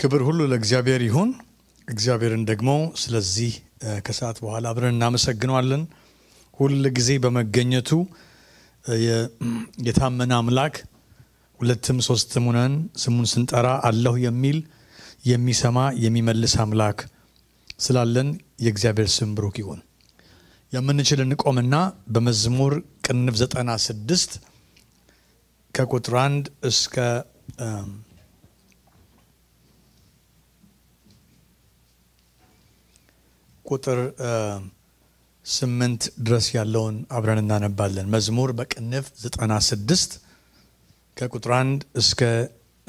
ክብር ሁሉ ለእግዚአብሔር ይሁን። እግዚአብሔርን ደግሞ ስለዚህ ከሰዓት በኋላ አብረን እናመሰግነዋለን። ሁል ጊዜ በመገኘቱ የታመነ አምላክ ሁለትም ሶስትም ሁነን ስሙን ስንጠራ አለሁ የሚል የሚሰማ የሚመልስ አምላክ ስላለን የእግዚአብሔር ስም ብሩክ ይሁን። የምንችል እንቆምና በመዝሙር ቅንፍ 96 ከቁጥር 1 እስከ ቁጥር ስምንት ድረስ ያለውን አብረን እናነባለን። መዝሙር በቅንፍ 96 ከቁጥር 1 እስከ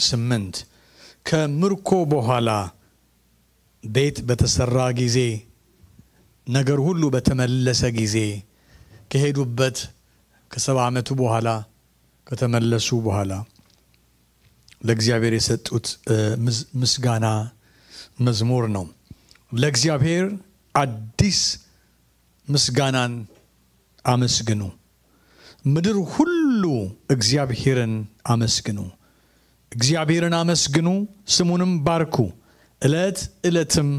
8 ከምርኮ በኋላ ቤት በተሰራ ጊዜ ነገር ሁሉ በተመለሰ ጊዜ ከሄዱበት ከሰባ ዓመቱ በኋላ ከተመለሱ በኋላ ለእግዚአብሔር የሰጡት ምስጋና መዝሙር ነው። ለእግዚአብሔር አዲስ ምስጋናን አመስግኑ፣ ምድር ሁሉ እግዚአብሔርን አመስግኑ። እግዚአብሔርን አመስግኑ፣ ስሙንም ባርኩ፣ ዕለት ዕለትም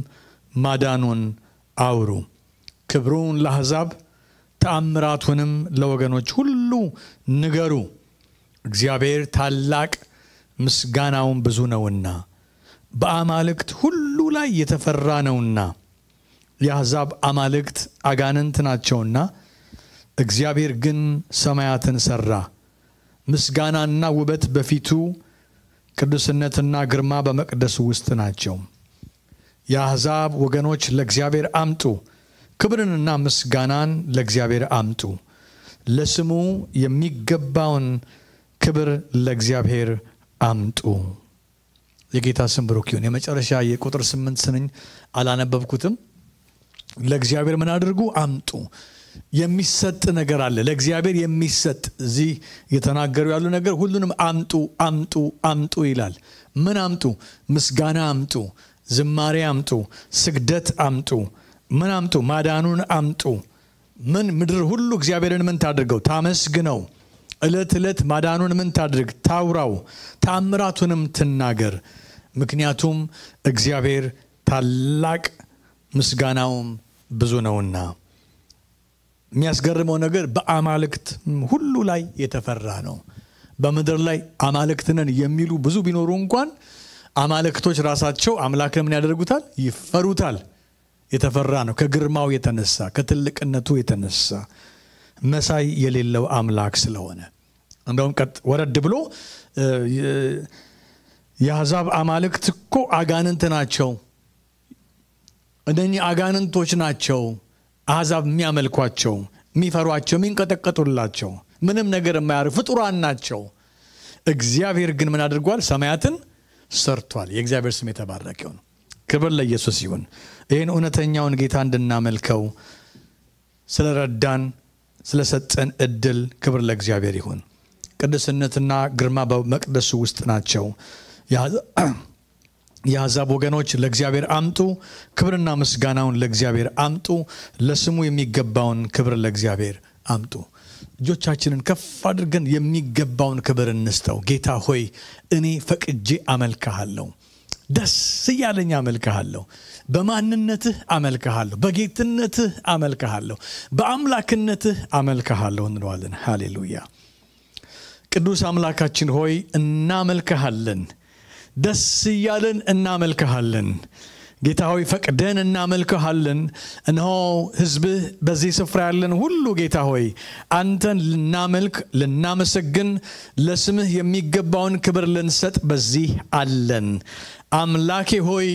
ማዳኑን አውሩ። ክብሩን ለአሕዛብ ተአምራቱንም ለወገኖች ሁሉ ንገሩ። እግዚአብሔር ታላቅ ምስጋናውን ብዙ ነውና በአማልክት ሁሉ ላይ የተፈራ ነውና የአሕዛብ አማልክት አጋንንት ናቸውና እግዚአብሔር ግን ሰማያትን ሠራ። ምስጋናና ውበት በፊቱ ቅዱስነትና ግርማ በመቅደሱ ውስጥ ናቸው። የአሕዛብ ወገኖች ለእግዚአብሔር አምጡ፣ ክብርንና ምስጋናን ለእግዚአብሔር አምጡ። ለስሙ የሚገባውን ክብር ለእግዚአብሔር አምጡ። የጌታ ስም ብሩክ ይሁን። የመጨረሻ የቁጥር ስምንት ስንኝ አላነበብኩትም። ለእግዚአብሔር ምን አድርጉ አምጡ የሚሰጥ ነገር አለ ለእግዚአብሔር የሚሰጥ እዚህ እየተናገሩ ያሉ ነገር ሁሉንም አምጡ አምጡ አምጡ ይላል ምን አምጡ ምስጋና አምጡ ዝማሬ አምጡ ስግደት አምጡ ምን አምጡ ማዳኑን አምጡ ምን ምድር ሁሉ እግዚአብሔርን ምን ታድርገው ታመስግነው እለት እለት ማዳኑን ምን ታድርግ ታውራው ታምራቱንም ትናገር ምክንያቱም እግዚአብሔር ታላቅ ምስጋናውም ብዙ ነውና የሚያስገርመው ነገር በአማልክት ሁሉ ላይ የተፈራ ነው። በምድር ላይ አማልክት የሚሉ ብዙ ቢኖሩ እንኳን አማልክቶች ራሳቸው አምላክን ምን ያደርጉታል? ይፈሩታል። የተፈራ ነው። ከግርማው የተነሳ ከትልቅነቱ የተነሳ መሳይ የሌለው አምላክ ስለሆነ እንደውም ቀጥ ወረድ ብሎ የአሕዛብ አማልክት እኮ አጋንንት ናቸው እነኚህ አጋንንቶች ናቸው አሕዛብ የሚያመልኳቸው፣ የሚፈሯቸው፣ የሚንቀጠቀጡላቸው ምንም ነገር የማያደርግ ፍጡራን ናቸው። እግዚአብሔር ግን ምን አድርጓል? ሰማያትን ሰርቷል። የእግዚአብሔር ስም የተባረከ ነው ክብር ለኢየሱስ ይሁን። ይህን እውነተኛውን ጌታ እንድናመልከው ስለረዳን ስለሰጠን እድል ክብር ለእግዚአብሔር ይሁን። ቅድስነትና ግርማ በመቅደሱ ውስጥ ናቸው። የአሕዛብ ወገኖች ለእግዚአብሔር አምጡ፣ ክብርና ምስጋናውን ለእግዚአብሔር አምጡ፣ ለስሙ የሚገባውን ክብር ለእግዚአብሔር አምጡ። እጆቻችንን ከፍ አድርገን የሚገባውን ክብር እንስጠው። ጌታ ሆይ እኔ ፈቅጄ አመልክሃለሁ። ደስ እያለኝ አመልክሃለሁ። በማንነትህ አመልክሃለሁ። በጌትነትህ አመልክሃለሁ። በአምላክነትህ አመልክሃለሁ እንለዋለን። ሃሌሉያ። ቅዱስ አምላካችን ሆይ እናመልክሃለን። ደስ እያለን እናመልክሃለን። ጌታ ሆይ ፈቅደን እናመልክሃለን። እነሆ ህዝብህ በዚህ ስፍራ ያለን ሁሉ ጌታ ሆይ አንተን ልናመልክ፣ ልናመሰግን፣ ለስምህ የሚገባውን ክብር ልንሰጥ በዚህ አለን። አምላኬ ሆይ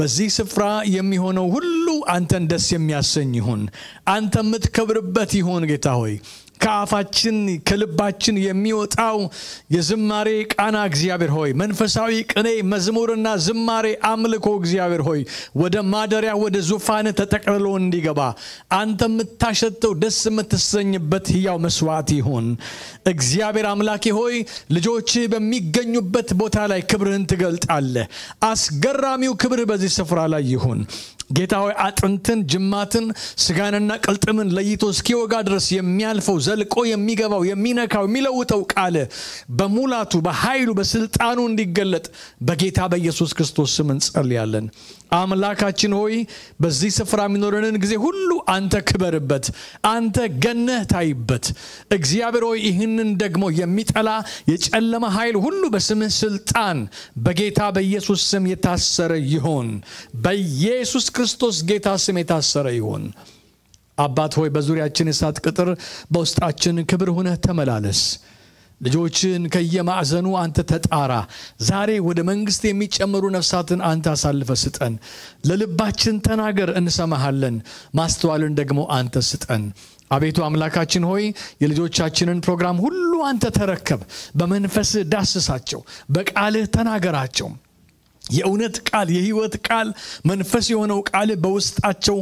በዚህ ስፍራ የሚሆነው ሁሉ አንተን ደስ የሚያሰኝ ይሁን፣ አንተ የምትከብርበት ይሁን ጌታ ሆይ ከአፋችን ከልባችን የሚወጣው የዝማሬ ቃና እግዚአብሔር ሆይ መንፈሳዊ ቅኔ መዝሙርና ዝማሬ አምልኮ እግዚአብሔር ሆይ ወደ ማደሪያ ወደ ዙፋን ተጠቅልሎ እንዲገባ አንተ የምታሸተው ደስ የምትሰኝበት ህያው መስዋዕት ይሁን። እግዚአብሔር አምላኬ ሆይ ልጆች በሚገኙበት ቦታ ላይ ክብርህን ትገልጣለህ። አስገራሚው ክብር በዚህ ስፍራ ላይ ይሁን። ጌታ ሆይ አጥንትን፣ ጅማትን፣ ስጋንና ቅልጥምን ለይቶ እስኪወጋ ድረስ የሚያልፈው ዘልቆ የሚገባው የሚነካው የሚለውጠው ቃል በሙላቱ በኃይሉ በስልጣኑ እንዲገለጥ በጌታ በኢየሱስ ክርስቶስ ስም እንጸልያለን። አምላካችን ሆይ በዚህ ስፍራ የሚኖረንን ጊዜ ሁሉ አንተ ክበርበት፣ አንተ ገነህ ታይበት። እግዚአብሔር ሆይ ይህንን ደግሞ የሚጠላ የጨለመ ኃይል ሁሉ በስምህ ስልጣን በጌታ በኢየሱስ ስም የታሰረ ይሆን። በኢየሱስ ክርስቶስ ጌታ ስም የታሰረ ይሆን። አባት ሆይ በዙሪያችን የእሳት ቅጥር፣ በውስጣችን ክብር ሁነህ ተመላለስ። ልጆችን ከየማዕዘኑ አንተ ተጣራ። ዛሬ ወደ መንግስት የሚጨምሩ ነፍሳትን አንተ አሳልፈ ስጠን። ለልባችን ተናገር፣ እንሰማሃለን። ማስተዋልን ደግሞ አንተ ስጠን። አቤቱ አምላካችን ሆይ የልጆቻችንን ፕሮግራም ሁሉ አንተ ተረከብ። በመንፈስህ ዳስሳቸው፣ በቃልህ ተናገራቸው። የእውነት ቃል የህይወት ቃል መንፈስ የሆነው ቃል በውስጣቸው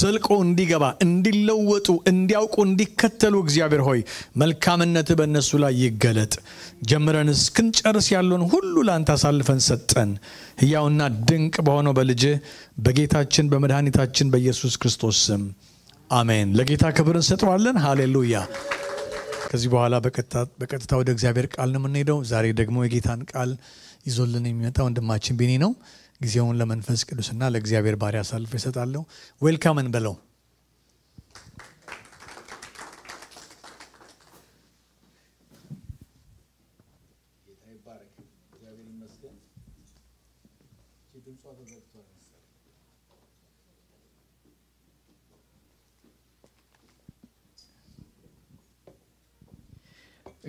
ዘልቆ እንዲገባ እንዲለወጡ እንዲያውቁ እንዲከተሉ እግዚአብሔር ሆይ መልካምነት በእነሱ ላይ ይገለጥ ጀምረን እስክንጨርስ ያለውን ሁሉ ለአንተ አሳልፈን ሰጠን ሕያውና ድንቅ በሆነው በልጅ በጌታችን በመድኃኒታችን በኢየሱስ ክርስቶስ ስም አሜን ለጌታ ክብር እንሰጠዋለን ሃሌሉያ ከዚህ በኋላ በቀጥታ ወደ እግዚአብሔር ቃል ነው የምንሄደው ዛሬ ደግሞ የጌታን ቃል ይዞልን የሚመጣ ወንድማችን ቢኒ ነው። ጊዜውን ለመንፈስ ቅዱስና ለእግዚአብሔር ባሪ አሳልፎ ይሰጣለሁ። ዌልካምን በለው።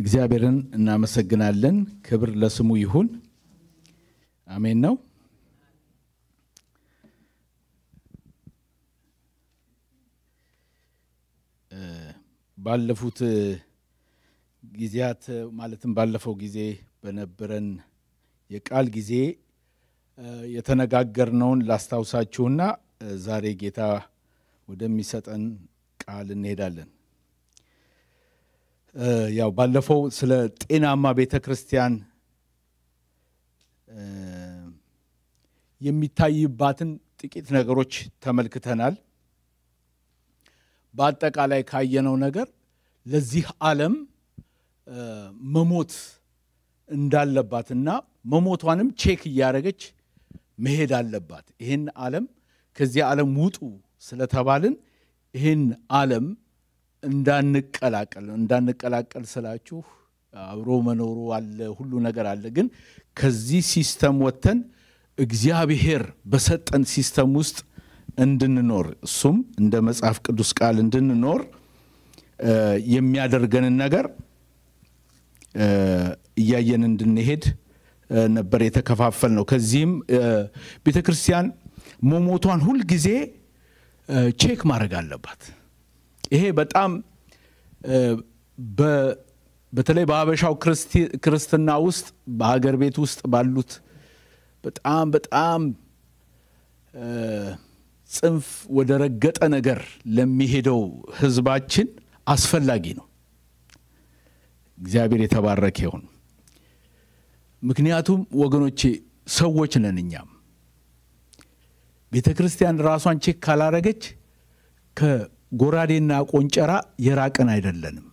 እግዚአብሔርን እናመሰግናለን። ክብር ለስሙ ይሁን። አሜን ነው ባለፉት ጊዜያት ማለትም ባለፈው ጊዜ በነበረን የቃል ጊዜ የተነጋገርነውን ላስታውሳችሁና ዛሬ ጌታ ወደሚሰጠን ቃል እንሄዳለን ያው ባለፈው ስለ ጤናማ ቤተ ክርስቲያን የሚታይባትን ጥቂት ነገሮች ተመልክተናል። በአጠቃላይ ካየነው ነገር ለዚህ ዓለም መሞት እንዳለባትና መሞቷንም ቼክ እያደረገች መሄድ አለባት። ይህን ዓለም ከዚህ ዓለም ውጡ ስለተባልን ይህን ዓለም እንዳንቀላቀል እንዳንቀላቀል ስላችሁ አብሮ መኖሩ አለ፣ ሁሉ ነገር አለ። ግን ከዚህ ሲስተም ወጥተን እግዚአብሔር በሰጠን ሲስተም ውስጥ እንድንኖር እሱም እንደ መጽሐፍ ቅዱስ ቃል እንድንኖር የሚያደርገንን ነገር እያየን እንድንሄድ ነበር የተከፋፈል ነው። ከዚህም ቤተ ክርስቲያን መሞቷን ሁልጊዜ ቼክ ማድረግ አለባት። ይሄ በጣም በተለይ በሀበሻው ክርስትና ውስጥ በሀገር ቤት ውስጥ ባሉት በጣም በጣም ጽንፍ ወደ ረገጠ ነገር ለሚሄደው ህዝባችን አስፈላጊ ነው። እግዚአብሔር የተባረከ ይሁን። ምክንያቱም ወገኖቼ ሰዎች ነን እኛም። ቤተ ክርስቲያን ራሷን ቼክ ካላረገች ከጎራዴና ቆንጨራ የራቅን አይደለንም።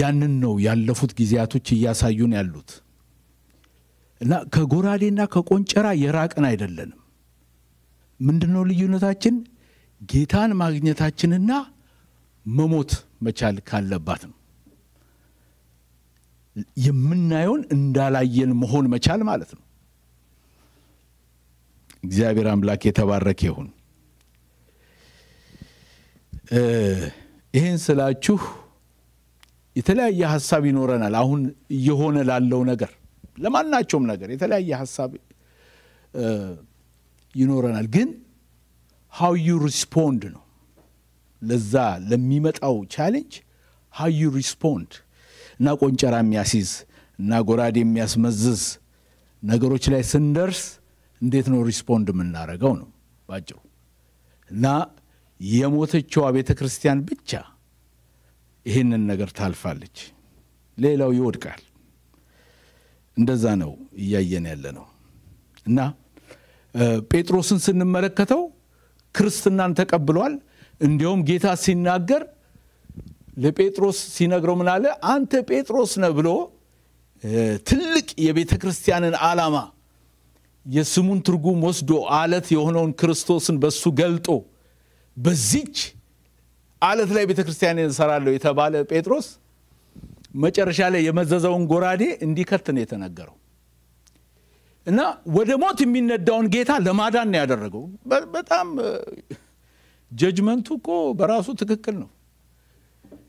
ያንን ነው ያለፉት ጊዜያቶች እያሳዩን ያሉት እና ከጎራዴና ከቆንጨራ የራቅን አይደለንም። ምንድነው ልዩነታችን? ጌታን ማግኘታችንና መሞት መቻል ካለባት ነው። የምናየውን እንዳላየን መሆን መቻል ማለት ነው። እግዚአብሔር አምላክ የተባረከ ይሁን። ይህን ስላችሁ የተለያየ ሀሳብ ይኖረናል። አሁን እየሆነ ላለው ነገር ለማናቸውም ነገር የተለያየ ሀሳብ ይኖረናል። ግን ሀው ዩ ሪስፖንድ ነው ለዛ ለሚመጣው ቻሌንጅ ሃው ዩ ሪስፖንድ እና ቆንጨራ የሚያስይዝ እና ጎራዴ የሚያስመዝዝ ነገሮች ላይ ስንደርስ እንዴት ነው ሪስፖንድ የምናደርገው ነው ባጭሩ እና የሞተችዋ ቤተ ክርስቲያን ብቻ ይህንን ነገር ታልፋለች። ሌላው ይወድቃል። እንደዛ ነው እያየን ያለ ነው እና ጴጥሮስን ስንመለከተው ክርስትናን ተቀብሏል። እንዲሁም ጌታ ሲናገር ለጴጥሮስ ሲነግረው ምን አለ? አንተ ጴጥሮስ ነህ ብሎ ትልቅ የቤተ ክርስቲያንን ዓላማ የስሙን ትርጉም ወስዶ አለት የሆነውን ክርስቶስን በሱ ገልጦ በዚች አለት ላይ ቤተ ክርስቲያን የተባለ ጴጥሮስ መጨረሻ ላይ የመዘዘውን ጎራዴ እንዲከት ነው የተነገረው። እና ወደ ሞት የሚነዳውን ጌታ ለማዳን ነው ያደረገው። በጣም ጀጅመንቱ እኮ በራሱ ትክክል ነው፣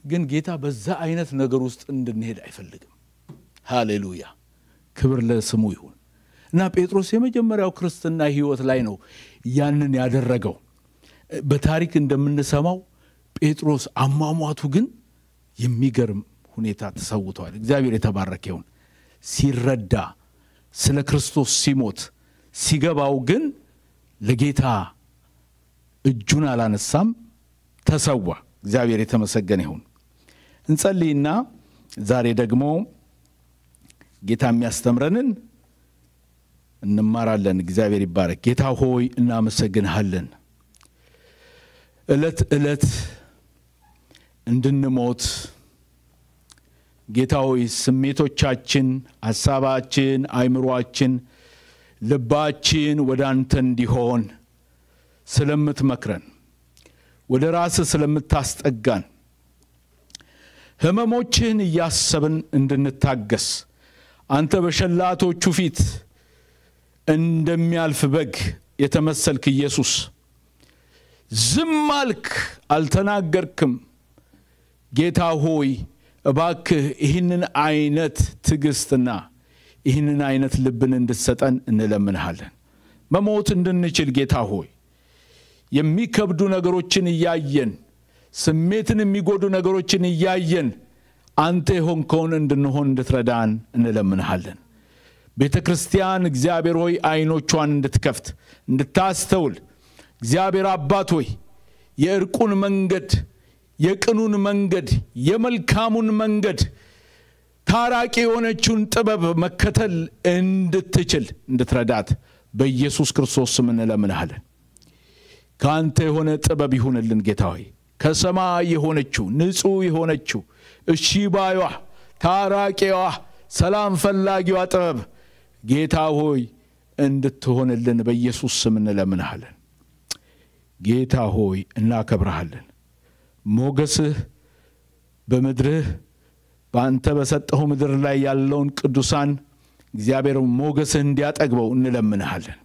ግን ጌታ በዛ አይነት ነገር ውስጥ እንድንሄድ አይፈልግም። ሃሌሉያ፣ ክብር ለስሙ ይሁን። እና ጴጥሮስ የመጀመሪያው ክርስትና ህይወት ላይ ነው ያንን ያደረገው። በታሪክ እንደምንሰማው ጴጥሮስ አሟሟቱ ግን የሚገርም ሁኔታ ተሰውተዋል። እግዚአብሔር የተባረከ ይሁን። ሲረዳ ስለ ክርስቶስ ሲሞት ሲገባው ግን ለጌታ እጁን አላነሳም፣ ተሰዋ። እግዚአብሔር የተመሰገነ ይሁን። እንጸልይና ዛሬ ደግሞ ጌታ የሚያስተምረንን እንማራለን። እግዚአብሔር ይባረክ። ጌታ ሆይ እናመሰግንሃለን። እለት እለት እንድንሞት ጌታዊ ስሜቶቻችን፣ ሀሳባችን አይምሯችን ልባችን ወደ አንተ እንዲሆን ስለምትመክረን ወደ ራስ ስለምታስጠጋን ህመሞችህን እያሰብን እንድንታገስ አንተ በሸላቶቹ ፊት እንደሚያልፍ በግ የተመሰልክ ኢየሱስ ዝም አልክ፣ አልተናገርክም። ጌታ ሆይ እባክህ ይህንን አይነት ትግስትና ይህንን አይነት ልብን እንድትሰጠን እንለምንሃለን። መሞት እንድንችል ጌታ ሆይ የሚከብዱ ነገሮችን እያየን ስሜትን የሚጎዱ ነገሮችን እያየን አንተ የሆንከውን እንድንሆን እንድትረዳን እንለምንሃለን። ቤተ ክርስቲያን እግዚአብሔር ሆይ አይኖቿን እንድትከፍት እንድታስተውል፣ እግዚአብሔር አባት ሆይ የእርቁን መንገድ የቅኑን መንገድ የመልካሙን መንገድ ታራቂ የሆነችውን ጥበብ መከተል እንድትችል እንድትረዳት በኢየሱስ ክርስቶስ ስም እንለምንሃለን። ከአንተ የሆነ ጥበብ ይሁንልን ጌታ ሆይ። ከሰማይ የሆነችው ንጹሕ የሆነችው እሺ ታራቂዋ፣ ሰላም ፈላጊዋ ጥበብ ጌታ ሆይ እንድትሆንልን በኢየሱስ ስም እንለምንሃለን። ጌታ ሆይ እናከብረሃለን። ሞገስህ በምድርህ በአንተ በሰጠሁ ምድር ላይ ያለውን ቅዱሳን እግዚአብሔር ሞገስህ እንዲያጠግበው እንለምንሃለን።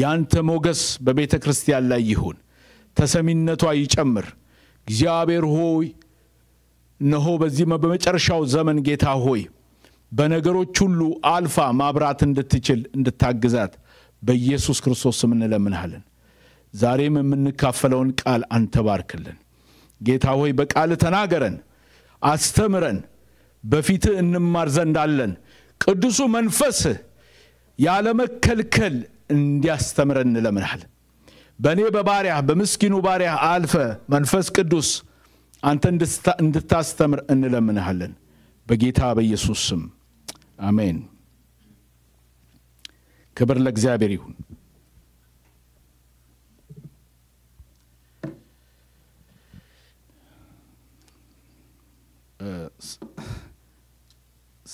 ያንተ ሞገስ በቤተ ክርስቲያን ላይ ይሁን፣ ተሰሚነቷ ይጨምር። እግዚአብሔር ሆይ እነሆ በዚህ በመጨረሻው ዘመን ጌታ ሆይ በነገሮች ሁሉ አልፋ ማብራት እንድትችል እንድታግዛት በኢየሱስ ክርስቶስ ስም እንለምንሃለን። ዛሬም የምንካፈለውን ቃል አንተ ባርክልን። ጌታ ሆይ በቃል ተናገረን፣ አስተምረን፣ በፊትህ እንማር ዘንዳለን ቅዱሱ መንፈስህ ያለመከልከል እንዲያስተምረን እንለምናል። በእኔ በባሪያ በምስኪኑ ባሪያ አልፈ መንፈስ ቅዱስ አንተ እንድታስተምር እንለምንሃለን በጌታ በኢየሱስ ስም አሜን። ክብር ለእግዚአብሔር ይሁን።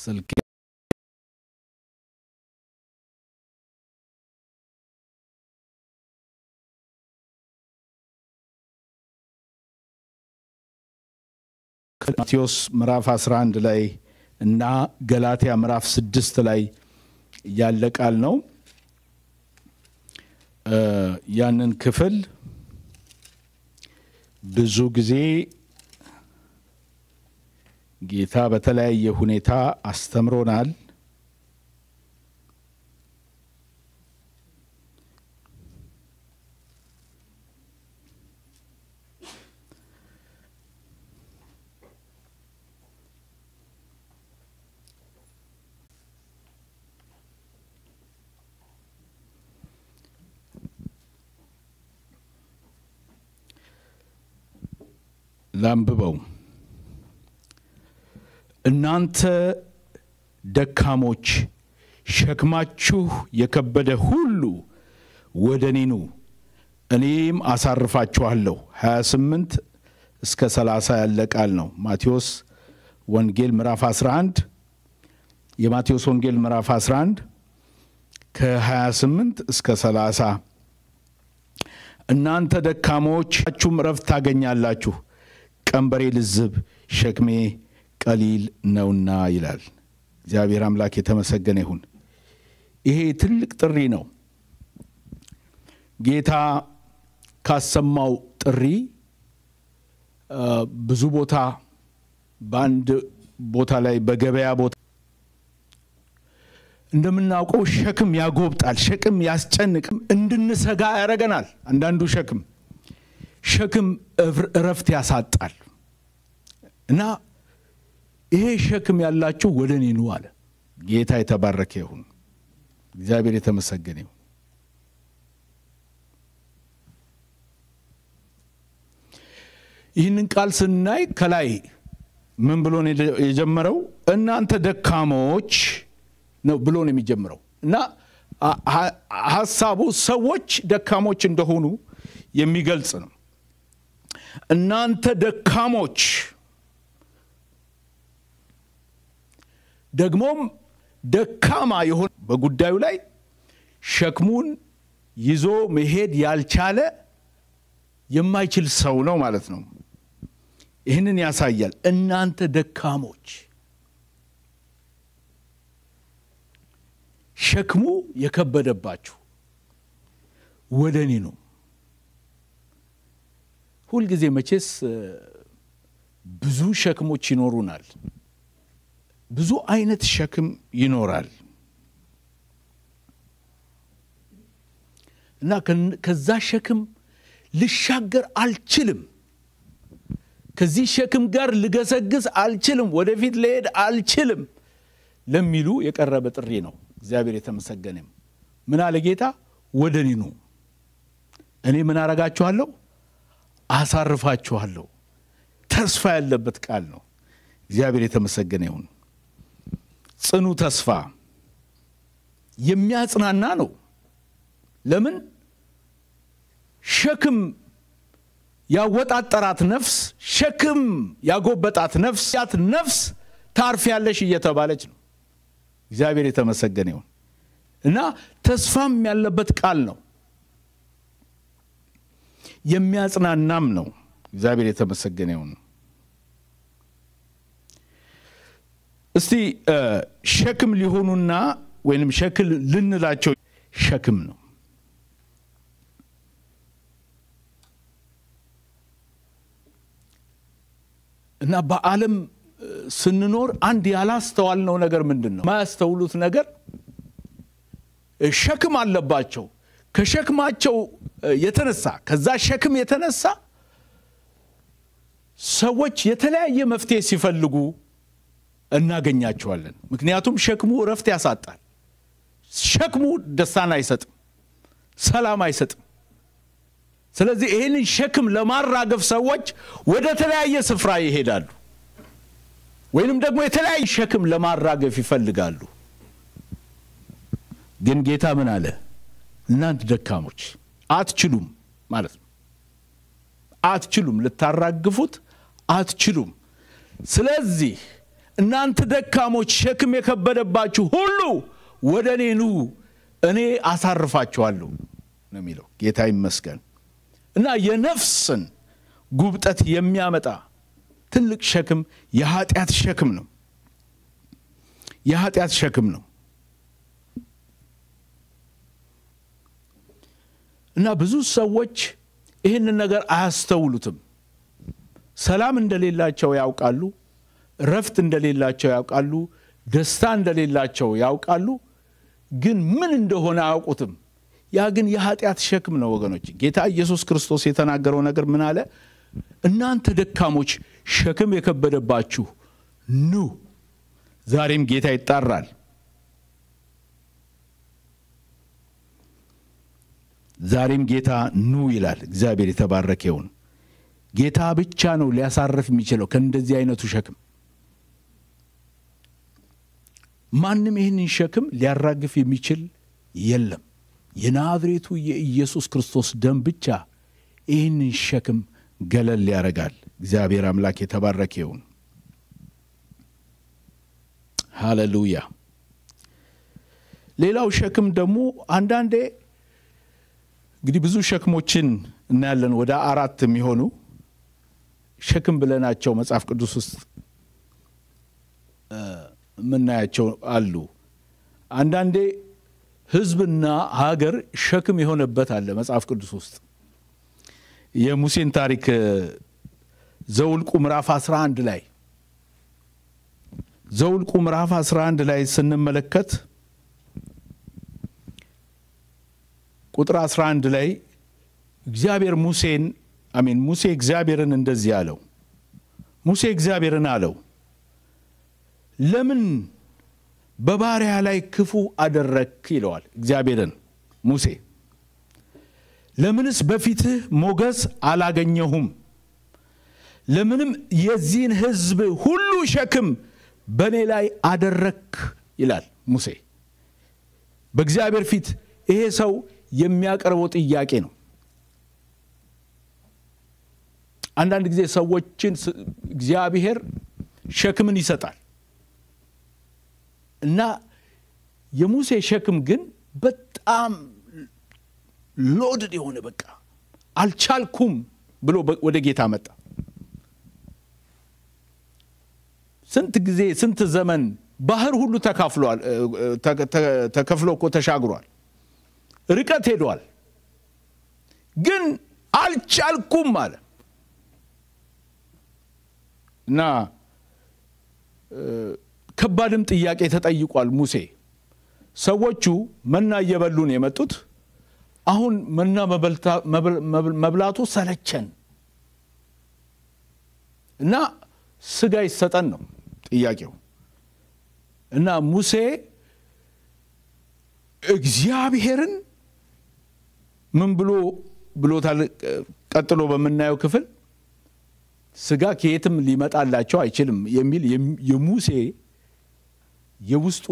ስልኬ ማቴዎስ ምዕራፍ 11 ላይ እና ገላትያ ምዕራፍ 6 ላይ ያለ ቃል ነው። ያንን ክፍል ብዙ ጊዜ ጌታ በተለያየ ሁኔታ አስተምሮናል። ላንብበው። እናንተ ደካሞች ሸክማችሁ የከበደ ሁሉ ወደ እኔ ኑ እኔም አሳርፋችኋለሁ። 28 እስከ 30 ያለ ቃል ነው። ማቴዎስ ወንጌል ምዕራፍ 11 የማቴዎስ ወንጌል ምዕራፍ 11 ከ28 እስከ 30 እናንተ ደካሞች ችሁም ረፍት ታገኛላችሁ። ቀንበሬ ልዝብ፣ ሸክሜ ቀሊል ነውና ይላል። እግዚአብሔር አምላክ የተመሰገነ ይሁን። ይሄ ትልቅ ጥሪ ነው። ጌታ ካሰማው ጥሪ ብዙ ቦታ በአንድ ቦታ ላይ በገበያ ቦታ እንደምናውቀው ሸክም ያጎብጣል፣ ሸክም ያስጨንቅም፣ እንድንሰጋ ያደረገናል። አንዳንዱ ሸክም ሸክም እረፍት ያሳጣል እና ይሄ ሸክም ያላችሁ ወደ እኔ ኑ አለ። ጌታ የተባረከ ይሁን። እግዚአብሔር የተመሰገነ ይሁን። ይህንን ቃል ስናይ ከላይ ምን ብሎ የጀመረው እናንተ ደካሞች ነው ብሎ ነው የሚጀምረው እና ሀሳቡ ሰዎች ደካሞች እንደሆኑ የሚገልጽ ነው። እናንተ ደካሞች ደግሞም ደካማ የሆነ በጉዳዩ ላይ ሸክሙን ይዞ መሄድ ያልቻለ የማይችል ሰው ነው ማለት ነው። ይህንን ያሳያል። እናንተ ደካሞች ሸክሙ የከበደባችሁ ወደ እኔ ነው። ሁልጊዜ መቼስ ብዙ ሸክሞች ይኖሩናል። ብዙ አይነት ሸክም ይኖራል እና ከዛ ሸክም ልሻገር አልችልም ከዚህ ሸክም ጋር ልገሰግስ አልችልም ወደፊት ልሄድ አልችልም ለሚሉ የቀረበ ጥሪ ነው እግዚአብሔር የተመሰገነም ምን አለ ጌታ ወደ እኔ እኔ ምን አረጋችኋለሁ አሳርፋችኋለሁ ተስፋ ያለበት ቃል ነው እግዚአብሔር የተመሰገነ ይሁን ጽኑ ተስፋ የሚያጽናና ነው። ለምን ሸክም ያወጣጠራት ነፍስ፣ ሸክም ያጎበጣት ነፍስ ያት ነፍስ ያለሽ እየተባለች ነው። እግዚአብሔር የተመሰገነ ይሁን እና ተስፋም ያለበት ቃል ነው። የሚያጽናናም ነው። እግዚአብሔር የተመሰገነ ይሁን። እስቲ ሸክም ሊሆኑና ወይንም ሸክል ልንላቸው ሸክም ነው። እና በዓለም ስንኖር አንድ ያላስተዋልነው ነገር ምንድን ነው? የማያስተውሉት ነገር ሸክም አለባቸው። ከሸክማቸው የተነሳ ከዛ ሸክም የተነሳ ሰዎች የተለያየ መፍትሄ ሲፈልጉ እናገኛቸዋለን። ምክንያቱም ሸክሙ እረፍት ያሳጣል። ሸክሙ ደስታን አይሰጥም፣ ሰላም አይሰጥም። ስለዚህ ይህንን ሸክም ለማራገፍ ሰዎች ወደ ተለያየ ስፍራ ይሄዳሉ፣ ወይንም ደግሞ የተለያየ ሸክም ለማራገፍ ይፈልጋሉ። ግን ጌታ ምን አለ? እናንት ደካሞች አትችሉም ማለት ነው። አትችሉም፣ ልታራግፉት አትችሉም። ስለዚህ እናንተ ደካሞች ሸክም የከበደባችሁ ሁሉ ወደ እኔ ኑ እኔ አሳርፋችኋለሁ ነው የሚለው። ጌታ ይመስገን እና የነፍስን ጉብጠት የሚያመጣ ትልቅ ሸክም የኃጢአት ሸክም ነው። የኃጢአት ሸክም ነው እና ብዙ ሰዎች ይህንን ነገር አያስተውሉትም። ሰላም እንደሌላቸው ያውቃሉ። ረፍት እንደሌላቸው ያውቃሉ፣ ደስታ እንደሌላቸው ያውቃሉ። ግን ምን እንደሆነ አያውቁትም። ያ ግን የኃጢአት ሸክም ነው ወገኖች። ጌታ ኢየሱስ ክርስቶስ የተናገረው ነገር ምን አለ? እናንተ ደካሞች፣ ሸክም የከበደባችሁ ኑ። ዛሬም ጌታ ይጣራል። ዛሬም ጌታ ኑ ይላል። እግዚአብሔር የተባረከ ጌታ ብቻ ነው ሊያሳርፍ የሚችለው ከእንደዚህ አይነቱ ሸክም። ማንም ይህንን ሸክም ሊያራግፍ የሚችል የለም። የናዝሬቱ የኢየሱስ ክርስቶስ ደም ብቻ ይህንን ሸክም ገለል ያደርጋል። እግዚአብሔር አምላክ የተባረከ ይሁን። ሃሌሉያ። ሌላው ሸክም ደግሞ አንዳንዴ እንግዲህ ብዙ ሸክሞችን እናያለን፣ ወደ አራት የሚሆኑ ሸክም ብለናቸው መጽሐፍ ቅዱስ ውስጥ የምናያቸው አሉ። አንዳንዴ ህዝብና ሀገር ሸክም የሆነበት አለ መጽሐፍ ቅዱስ ውስጥ የሙሴን ታሪክ ዘውልቁ ምዕራፍ 11 ላይ ዘውልቁ ምዕራፍ 11 ላይ ስንመለከት ቁጥር 11 ላይ እግዚአብሔር ሙሴን አሜን ሙሴ እግዚአብሔርን እንደዚህ አለው። ሙሴ እግዚአብሔርን አለው ለምን በባሪያ ላይ ክፉ አደረክ ይለዋል እግዚአብሔርን ሙሴ ለምንስ በፊትህ ሞገስ አላገኘሁም ለምንም የዚህን ህዝብ ሁሉ ሸክም በእኔ ላይ አደረክ ይላል ሙሴ በእግዚአብሔር ፊት ይሄ ሰው የሚያቀርበው ጥያቄ ነው አንዳንድ ጊዜ ሰዎችን እግዚአብሔር ሸክምን ይሰጣል እና የሙሴ ሸክም ግን በጣም ሎድድ የሆነ በቃ አልቻልኩም ብሎ ወደ ጌታ መጣ። ስንት ጊዜ ስንት ዘመን ባህር ሁሉ ተካፍሏል፣ ተከፍሎ እኮ ተሻግሯል፣ ርቀት ሄዷል። ግን አልቻልኩም አለ እና ከባድም ጥያቄ ተጠይቋል ሙሴ። ሰዎቹ መና እየበሉን የመጡት አሁን መና መብላቱ ሰለቸን እና ስጋ ይሰጠን ነው ጥያቄው። እና ሙሴ እግዚአብሔርን ምን ብሎ ብሎታል? ቀጥሎ በምናየው ክፍል ስጋ ከየትም ሊመጣላቸው አይችልም የሚል የሙሴ የውስጡ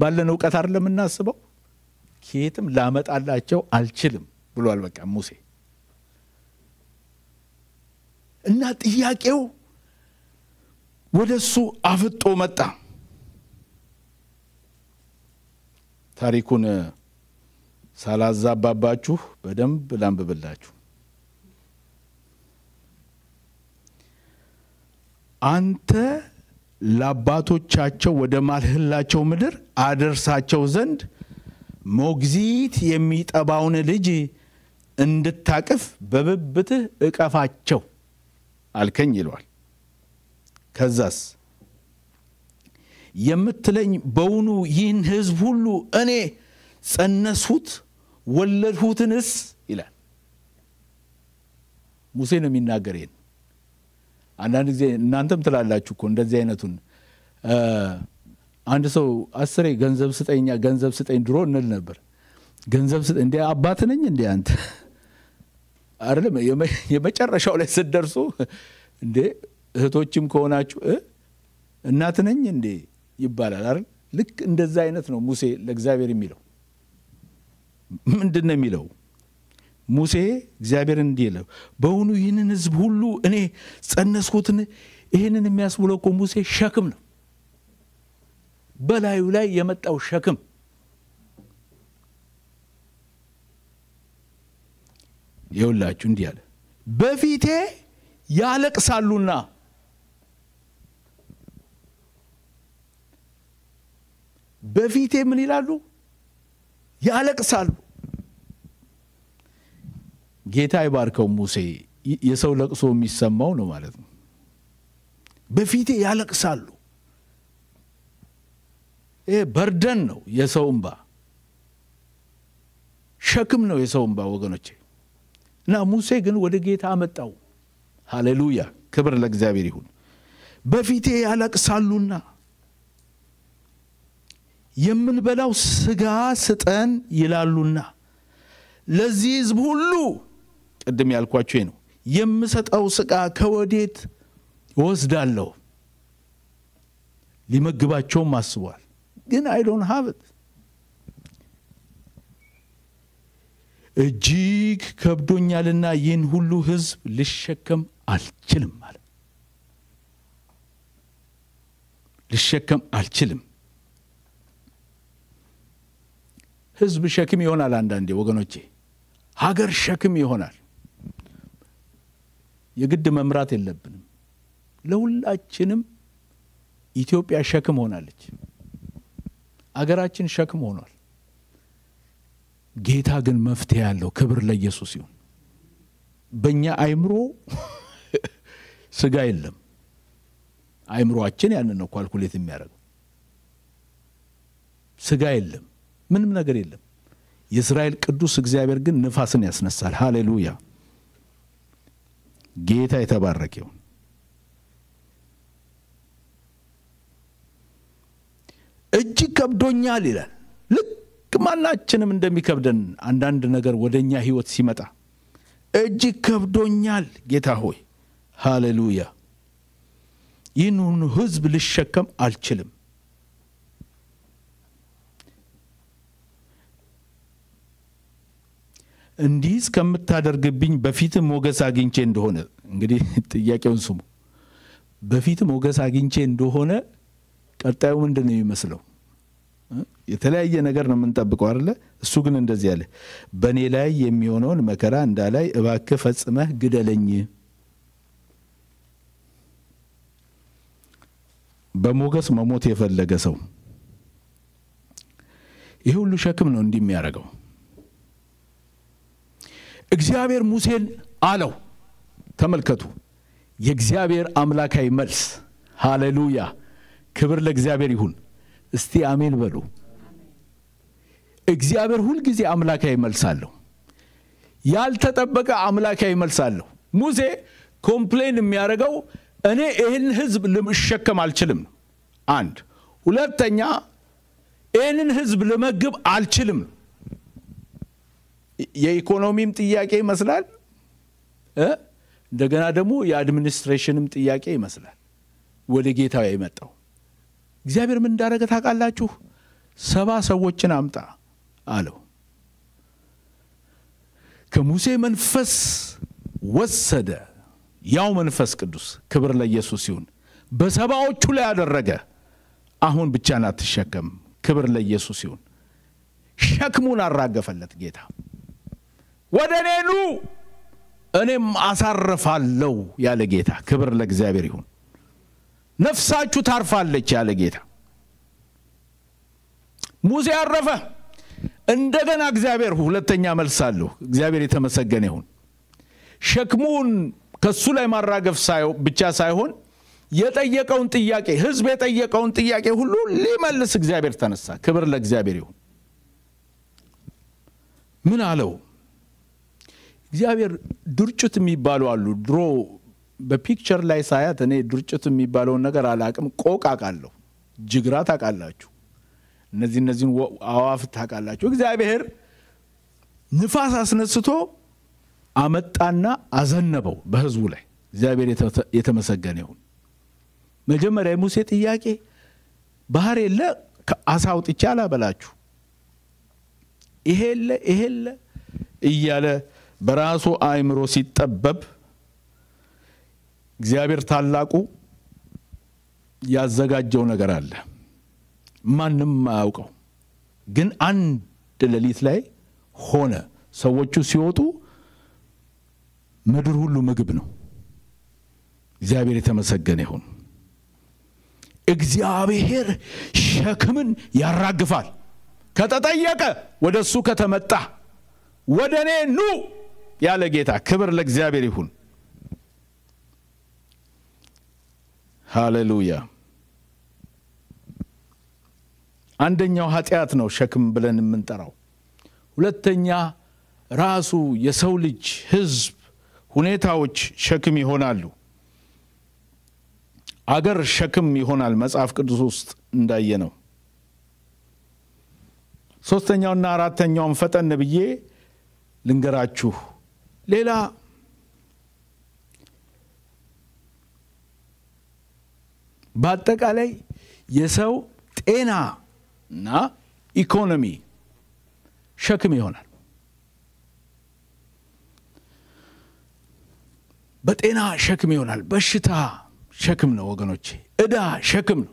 ባለን እውቀት አይደለም የምናስበው። ከየትም ላመጣላቸው አልችልም ብሏል። በቃ ሙሴ እና ጥያቄው ወደ እሱ አፍጦ መጣ። ታሪኩን ሳላዛባባችሁ በደንብ ላንብብላችሁ። አንተ ለአባቶቻቸው ወደ ማልህላቸው ምድር አደርሳቸው ዘንድ ሞግዚት የሚጠባውን ልጅ እንድታቅፍ በብብትህ እቀፋቸው አልከኝ ይለዋል። ከዛስ የምትለኝ በውኑ ይህን ህዝብ ሁሉ እኔ ጸነስሁት ወለድሁትንስ ይላል። ሙሴ ነው የሚናገር ይህን አንዳንድ ጊዜ እናንተም ትላላችሁ እኮ እንደዚህ አይነቱን አንድ ሰው አስሬ ገንዘብ ስጠኛ ገንዘብ ስጠኝ ድሮ እንል ነበር። ገንዘብ ስጠ እንዲ አባት ነኝ እንዲ አንተ አይደለም። የመጨረሻው ላይ ስደርሶ እንዴ እህቶችም ከሆናችሁ እናት ነኝ እንዴ ይባላል አይደል? ልክ እንደዛ አይነት ነው ሙሴ ለእግዚአብሔር የሚለው ምንድን ነው የሚለው? ሙሴ እግዚአብሔር እንዲህ ይለው፣ በውኑ ይህንን ህዝብ ሁሉ እኔ ጸነስኩትን? ይህንን የሚያስብለው እኮ ሙሴ ሸክም ነው፣ በላዩ ላይ የመጣው ሸክም። የውላችሁ እንዲህ አለ፣ በፊቴ ያለቅሳሉና በፊቴ ምን ይላሉ? ያለቅሳሉ ጌታ ይባርከው ሙሴ የሰው ለቅሶ የሚሰማው ነው ማለት ነው። በፊቴ ያለቅሳሉ። ይሄ በርደን ነው የሰው ሸክም ነው የሰው እምባ ወገኖቼ። እና ሙሴ ግን ወደ ጌታ አመጣው። ሃሌሉያ፣ ክብር ለእግዚአብሔር ይሁን። በፊቴ ያለቅሳሉና የምንበላው ስጋ ስጠን ይላሉና ለዚህ ህዝብ ሁሉ ቅድም ያልኳቸው ነው። የምሰጠው ስቃ ከወዴት እወስዳለሁ? ሊመግባቸውም አስቧል። ግን አይዶን ሀብት እጅግ ከብዶኛልና ይህን ሁሉ ህዝብ ልሸከም አልችልም አለ። ልሸከም አልችልም። ህዝብ ሸክም ይሆናል አንዳንዴ ወገኖቼ፣ ሀገር ሸክም ይሆናል። የግድ መምራት የለብንም። ለሁላችንም ኢትዮጵያ ሸክም ሆናለች። አገራችን ሸክም ሆኗል። ጌታ ግን መፍትሄ ያለው ክብር ለኢየሱስ ይሁን። በእኛ አይምሮ ስጋ የለም። አይምሮአችን ያንን ነው ኳልኩሌት የሚያደርገው። ስጋ የለም፣ ምንም ነገር የለም። የእስራኤል ቅዱስ እግዚአብሔር ግን ንፋስን ያስነሳል። ሃሌሉያ ጌታ የተባረከ ይሁን። እጅግ ከብዶኛል ይላል። ልክ ማናችንም እንደሚከብደን አንዳንድ ነገር ወደ እኛ ህይወት ሲመጣ እጅግ ከብዶኛል ጌታ ሆይ፣ ሃሌሉያ ይህን ህዝብ ልሸከም አልችልም እንዲህ እስከምታደርግብኝ በፊት ሞገስ አግኝቼ እንደሆነ እንግዲህ ጥያቄውን ስሙ። በፊት ሞገስ አግኝቼ እንደሆነ ቀጣዩ ምንድን ነው የሚመስለው? የተለያየ ነገር ነው የምንጠብቀው አለ። እሱ ግን እንደዚህ አለ፣ በእኔ ላይ የሚሆነውን መከራ እንዳላይ እባክህ ፈጽመህ ግደለኝ። በሞገስ መሞት የፈለገ ሰው ይህ ሁሉ ሸክም ነው እንዲህ የሚያደርገው። እግዚአብሔር ሙሴን አለው። ተመልከቱ የእግዚአብሔር አምላካዊ መልስ። ሃሌሉያ! ክብር ለእግዚአብሔር ይሁን። እስቲ አሜን በሉ። እግዚአብሔር ሁልጊዜ አምላካዊ መልስ አለው። ያልተጠበቀ አምላካዊ መልስ አለው። ሙሴ ኮምፕሌን የሚያደርገው እኔ ይህን ህዝብ ልሸከም አልችልም አንድ ሁለተኛ፣ ይህንን ህዝብ ልመግብ አልችልም የኢኮኖሚም ጥያቄ ይመስላል። እንደገና ደግሞ የአድሚኒስትሬሽንም ጥያቄ ይመስላል። ወደ ጌታ የመጣው እግዚአብሔር ምን እንዳደረገ ታውቃላችሁ? ሰባ ሰዎችን አምጣ አለው። ከሙሴ መንፈስ ወሰደ። ያው መንፈስ ቅዱስ ክብር ለኢየሱስ ይሁን። በሰባዎቹ ላይ አደረገ። አሁን ብቻን አትሸከም። ክብር ለኢየሱስ ይሁን። ሸክሙን አራገፈለት ጌታ። ወደ እኔ ኑ እኔም አሳርፋለሁ ያለ ጌታ። ክብር ለእግዚአብሔር ይሁን። ነፍሳችሁ ታርፋለች ያለ ጌታ። ሙሴ አረፈ። እንደገና እግዚአብሔር ሁለተኛ መልስ አለሁ። እግዚአብሔር የተመሰገነ ይሁን። ሸክሙን ከሱ ላይ ማራገፍ ብቻ ሳይሆን የጠየቀውን ጥያቄ ህዝብ የጠየቀውን ጥያቄ ሁሉ ሊመልስ እግዚአብሔር ተነሳ። ክብር ለእግዚአብሔር ይሁን። ምን አለው? እግዚአብሔር ድርጭት የሚባሉ አሉ። ድሮ በፒክቸር ላይ ሳያት እኔ ድርጭት የሚባለውን ነገር አላቅም። ቆቅ አውቃለሁ፣ ጅግራ ታውቃላችሁ፣ እነዚህ እነዚህን አዋፍ ታቃላችሁ እግዚአብሔር ንፋስ አስነስቶ አመጣና አዘነበው በህዝቡ ላይ። እግዚአብሔር የተመሰገነ ይሁን። መጀመሪያ የሙሴ ጥያቄ ባህር የለ አሳውጥቻ አላበላችሁ፣ ይሄ ይሄለ እያለ በራሱ አእምሮ ሲጠበብ እግዚአብሔር ታላቁ ያዘጋጀው ነገር አለ። ማንም አያውቀው። ግን አንድ ሌሊት ላይ ሆነ። ሰዎቹ ሲወጡ ምድር ሁሉ ምግብ ነው። እግዚአብሔር የተመሰገነ ይሁን። እግዚአብሔር ሸክምን ያራግፋል። ከተጠየቀ ወደ እሱ ከተመጣ ወደ እኔ ኑ ያለ ጌታ ክብር ለእግዚአብሔር ይሁን። ሃሌሉያ። አንደኛው ኃጢአት ነው ሸክም ብለን የምንጠራው። ሁለተኛ ራሱ የሰው ልጅ ህዝብ፣ ሁኔታዎች ሸክም ይሆናሉ። አገር ሸክም ይሆናል መጽሐፍ ቅዱስ ውስጥ እንዳየ ነው። ሶስተኛውና አራተኛውን ፈጠን ብዬ ልንገራችሁ። ሌላ በአጠቃላይ የሰው ጤና እና ኢኮኖሚ ሸክም ይሆናል። በጤና ሸክም ይሆናል። በሽታ ሸክም ነው ወገኖቼ፣ እዳ ሸክም ነው።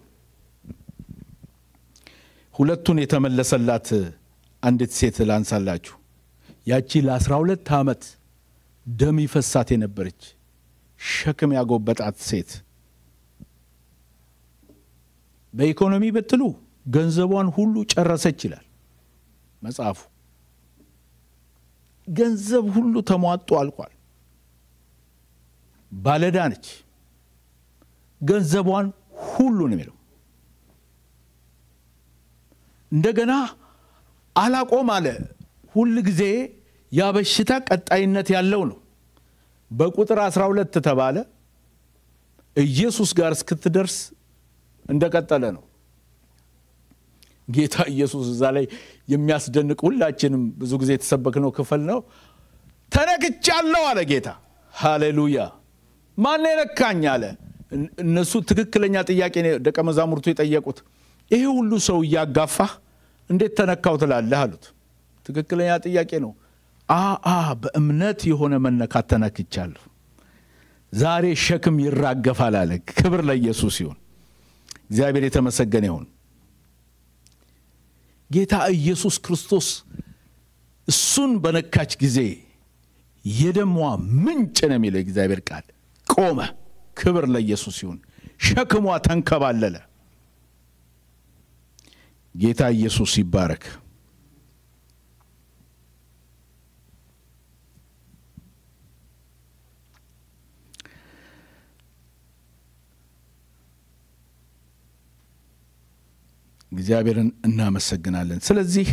ሁለቱን የተመለሰላት አንዲት ሴት ላንሳላችሁ። ያቺ ለ12 ዓመት ደም ይፈሳት የነበረች ሸክም ያጎበጣት ሴት በኢኮኖሚ ብትሉ ገንዘቧን ሁሉ ጨረሰች ይላል መጽሐፉ። ገንዘብ ሁሉ ተሟጦ አልቋል። ባለዳ ነች። ገንዘቧን ሁሉ ነው የሚለው። እንደገና አላቆም አለ ሁል ጊዜ ያ በሽታ ቀጣይነት ያለው ነው። በቁጥር 12 ተባለ። ኢየሱስ ጋር እስክትደርስ እንደቀጠለ ነው። ጌታ ኢየሱስ እዛ ላይ የሚያስደንቅ ሁላችንም ብዙ ጊዜ የተሰበክነው ክፍል ነው። ተነክቻለሁ አለ ጌታ። ሃሌሉያ! ማን የነካኝ አለ። እነሱ ትክክለኛ ጥያቄ ደቀ መዛሙርቱ የጠየቁት ይሄ ሁሉ ሰው እያጋፋህ እንዴት ተነካው ትላለህ አሉት። ትክክለኛ ጥያቄ ነው። አአ በእምነት የሆነ መነካት ተነክቻለሁ። ዛሬ ሸክም ይራገፋል አለ። ክብር ለኢየሱስ ይሁን። እግዚአብሔር የተመሰገነ ይሁን። ጌታ ኢየሱስ ክርስቶስ እሱን በነካች ጊዜ የደሟ ምንጭ ነው የሚለው እግዚአብሔር ቃል ቆመ። ክብር ለኢየሱስ ይሁን። ሸክሟ ተንከባለለ። ጌታ ኢየሱስ ይባረክ። እግዚአብሔርን እናመሰግናለን። ስለዚህ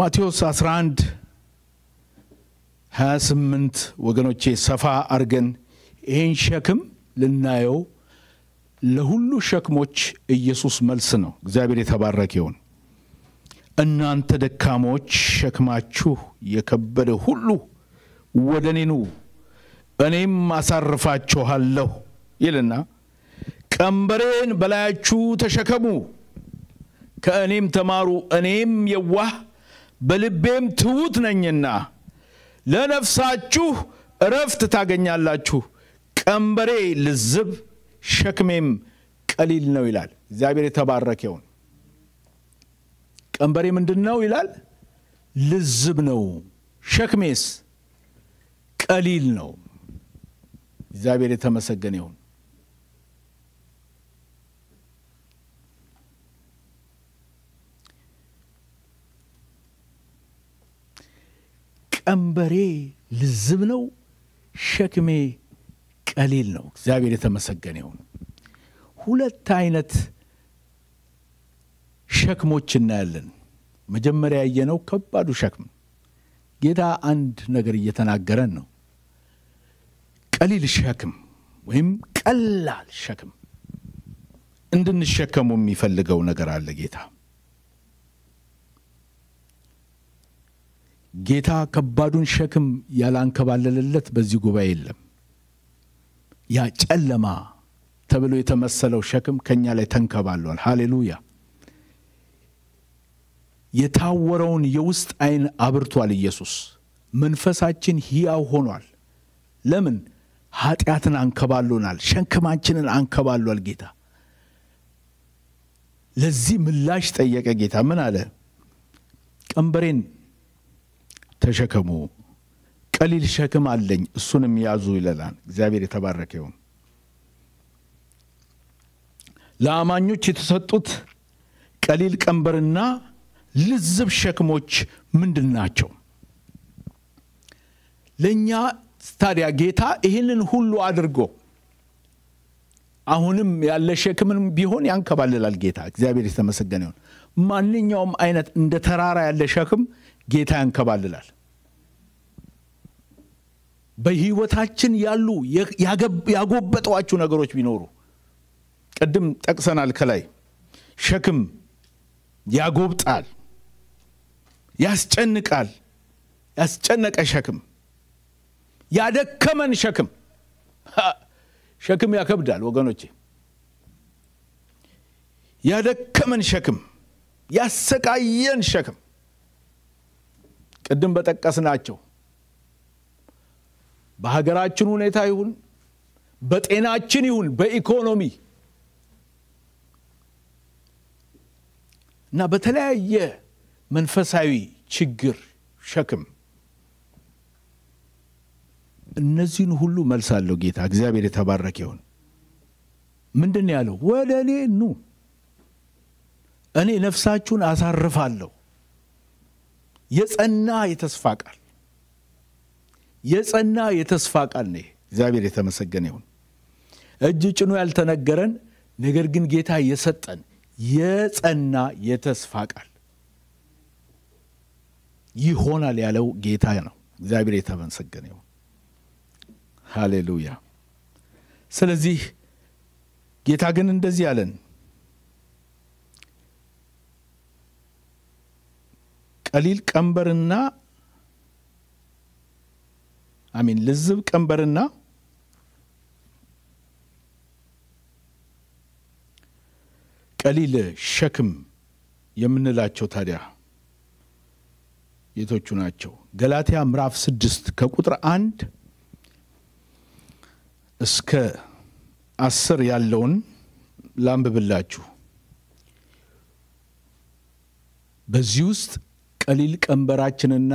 ማቴዎስ 11 28 ወገኖቼ ሰፋ አድርገን ይህን ሸክም ልናየው ለሁሉ ሸክሞች ኢየሱስ መልስ ነው። እግዚአብሔር የተባረከ ይሆን እናንተ ደካሞች ሸክማችሁ የከበደ ሁሉ ወደ እኔኑ እኔም አሳርፋችኋለሁ ይልና ቀንበሬን በላያችሁ ተሸከሙ፣ ከእኔም ተማሩ፣ እኔም የዋህ በልቤም ትውት ነኝና ለነፍሳችሁ እረፍት ታገኛላችሁ። ቀንበሬ ልዝብ፣ ሸክሜም ቀሊል ነው ይላል። እግዚአብሔር የተባረከ ይሁን። ቀንበሬ ምንድን ነው ይላል? ልዝብ ነው። ሸክሜስ ቀሊል ነው። እግዚአብሔር የተመሰገነ ይሁን። ቀንበሬ ልዝብ ነው፣ ሸክሜ ቀሊል ነው። እግዚአብሔር የተመሰገነ ይሁን። ሁለት አይነት ሸክሞች እናያለን። መጀመሪያ ያየነው ከባዱ ሸክም ጌታ አንድ ነገር እየተናገረን ነው። ቀሊል ሸክም ወይም ቀላል ሸክም እንድንሸከሙ የሚፈልገው ነገር አለ ጌታ ጌታ ከባዱን ሸክም ያላንከባለለለት በዚህ ጉባኤ የለም። ያ ጨለማ ተብሎ የተመሰለው ሸክም ከእኛ ላይ ተንከባሏል። ሃሌሉያ! የታወረውን የውስጥ አይን አብርቷል ኢየሱስ። መንፈሳችን ሕያው ሆኗል። ለምን? ኃጢአትን አንከባሎናል። ሸንክማችንን አንከባሏል ጌታ። ለዚህ ምላሽ ጠየቀ ጌታ። ምን አለ? ቀንበሬን ተሸከሙ ቀሊል ሸክም አለኝ እሱንም ያዙ ይለላል። እግዚአብሔር የተባረከ ይሁን። ለአማኞች የተሰጡት ቀሊል ቀንበርና ልዝብ ሸክሞች ምንድን ናቸው? ለእኛ ታዲያ ጌታ ይህንን ሁሉ አድርጎ አሁንም ያለ ሸክምን ቢሆን ያንከባልላል ጌታ። እግዚአብሔር የተመሰገነ ይሁን። ማንኛውም አይነት እንደ ተራራ ያለ ሸክም ጌታ ያንከባልላል። በህይወታችን ያሉ ያጎበጠዋችሁ ነገሮች ቢኖሩ ቅድም ጠቅሰናል። ከላይ ሸክም ያጎብጣል፣ ያስጨንቃል። ያስጨነቀ ሸክም፣ ያደከመን ሸክም፣ ሸክም ያከብዳል ወገኖቼ። ያደከመን ሸክም፣ ያሰቃየን ሸክም ቅድም በጠቀስናቸው በሀገራችን ሁኔታ ይሁን በጤናችን ይሁን በኢኮኖሚ እና በተለያየ መንፈሳዊ ችግር ሸክም እነዚህን ሁሉ መልስ አለው ጌታ። እግዚአብሔር የተባረከ ይሁን። ምንድን ያለው? ወደ እኔ ኑ፣ እኔ ነፍሳችሁን አሳርፋለሁ የጸና የተስፋ ቃል የጸና የተስፋ ቃል ነ እግዚአብሔር የተመሰገነ ይሁን። እጅ ጭኑ ያልተነገረን ነገር ግን ጌታ የሰጠን የጸና የተስፋ ቃል ይሆናል ያለው ጌታ ነው። እግዚአብሔር የተመሰገነ ይሁን። ሃሌሉያ። ስለዚህ ጌታ ግን እንደዚህ አለን ቀሊል ቀንበርና አሚን ልዝብ ቀንበርና ቀሊል ሸክም የምንላቸው ታዲያ የቶቹ ናቸው? ገላትያ ምዕራፍ ስድስት ከቁጥር አንድ እስከ አስር ያለውን ላንብብላችሁ። በዚህ ውስጥ ቀሊል ቀንበራችንና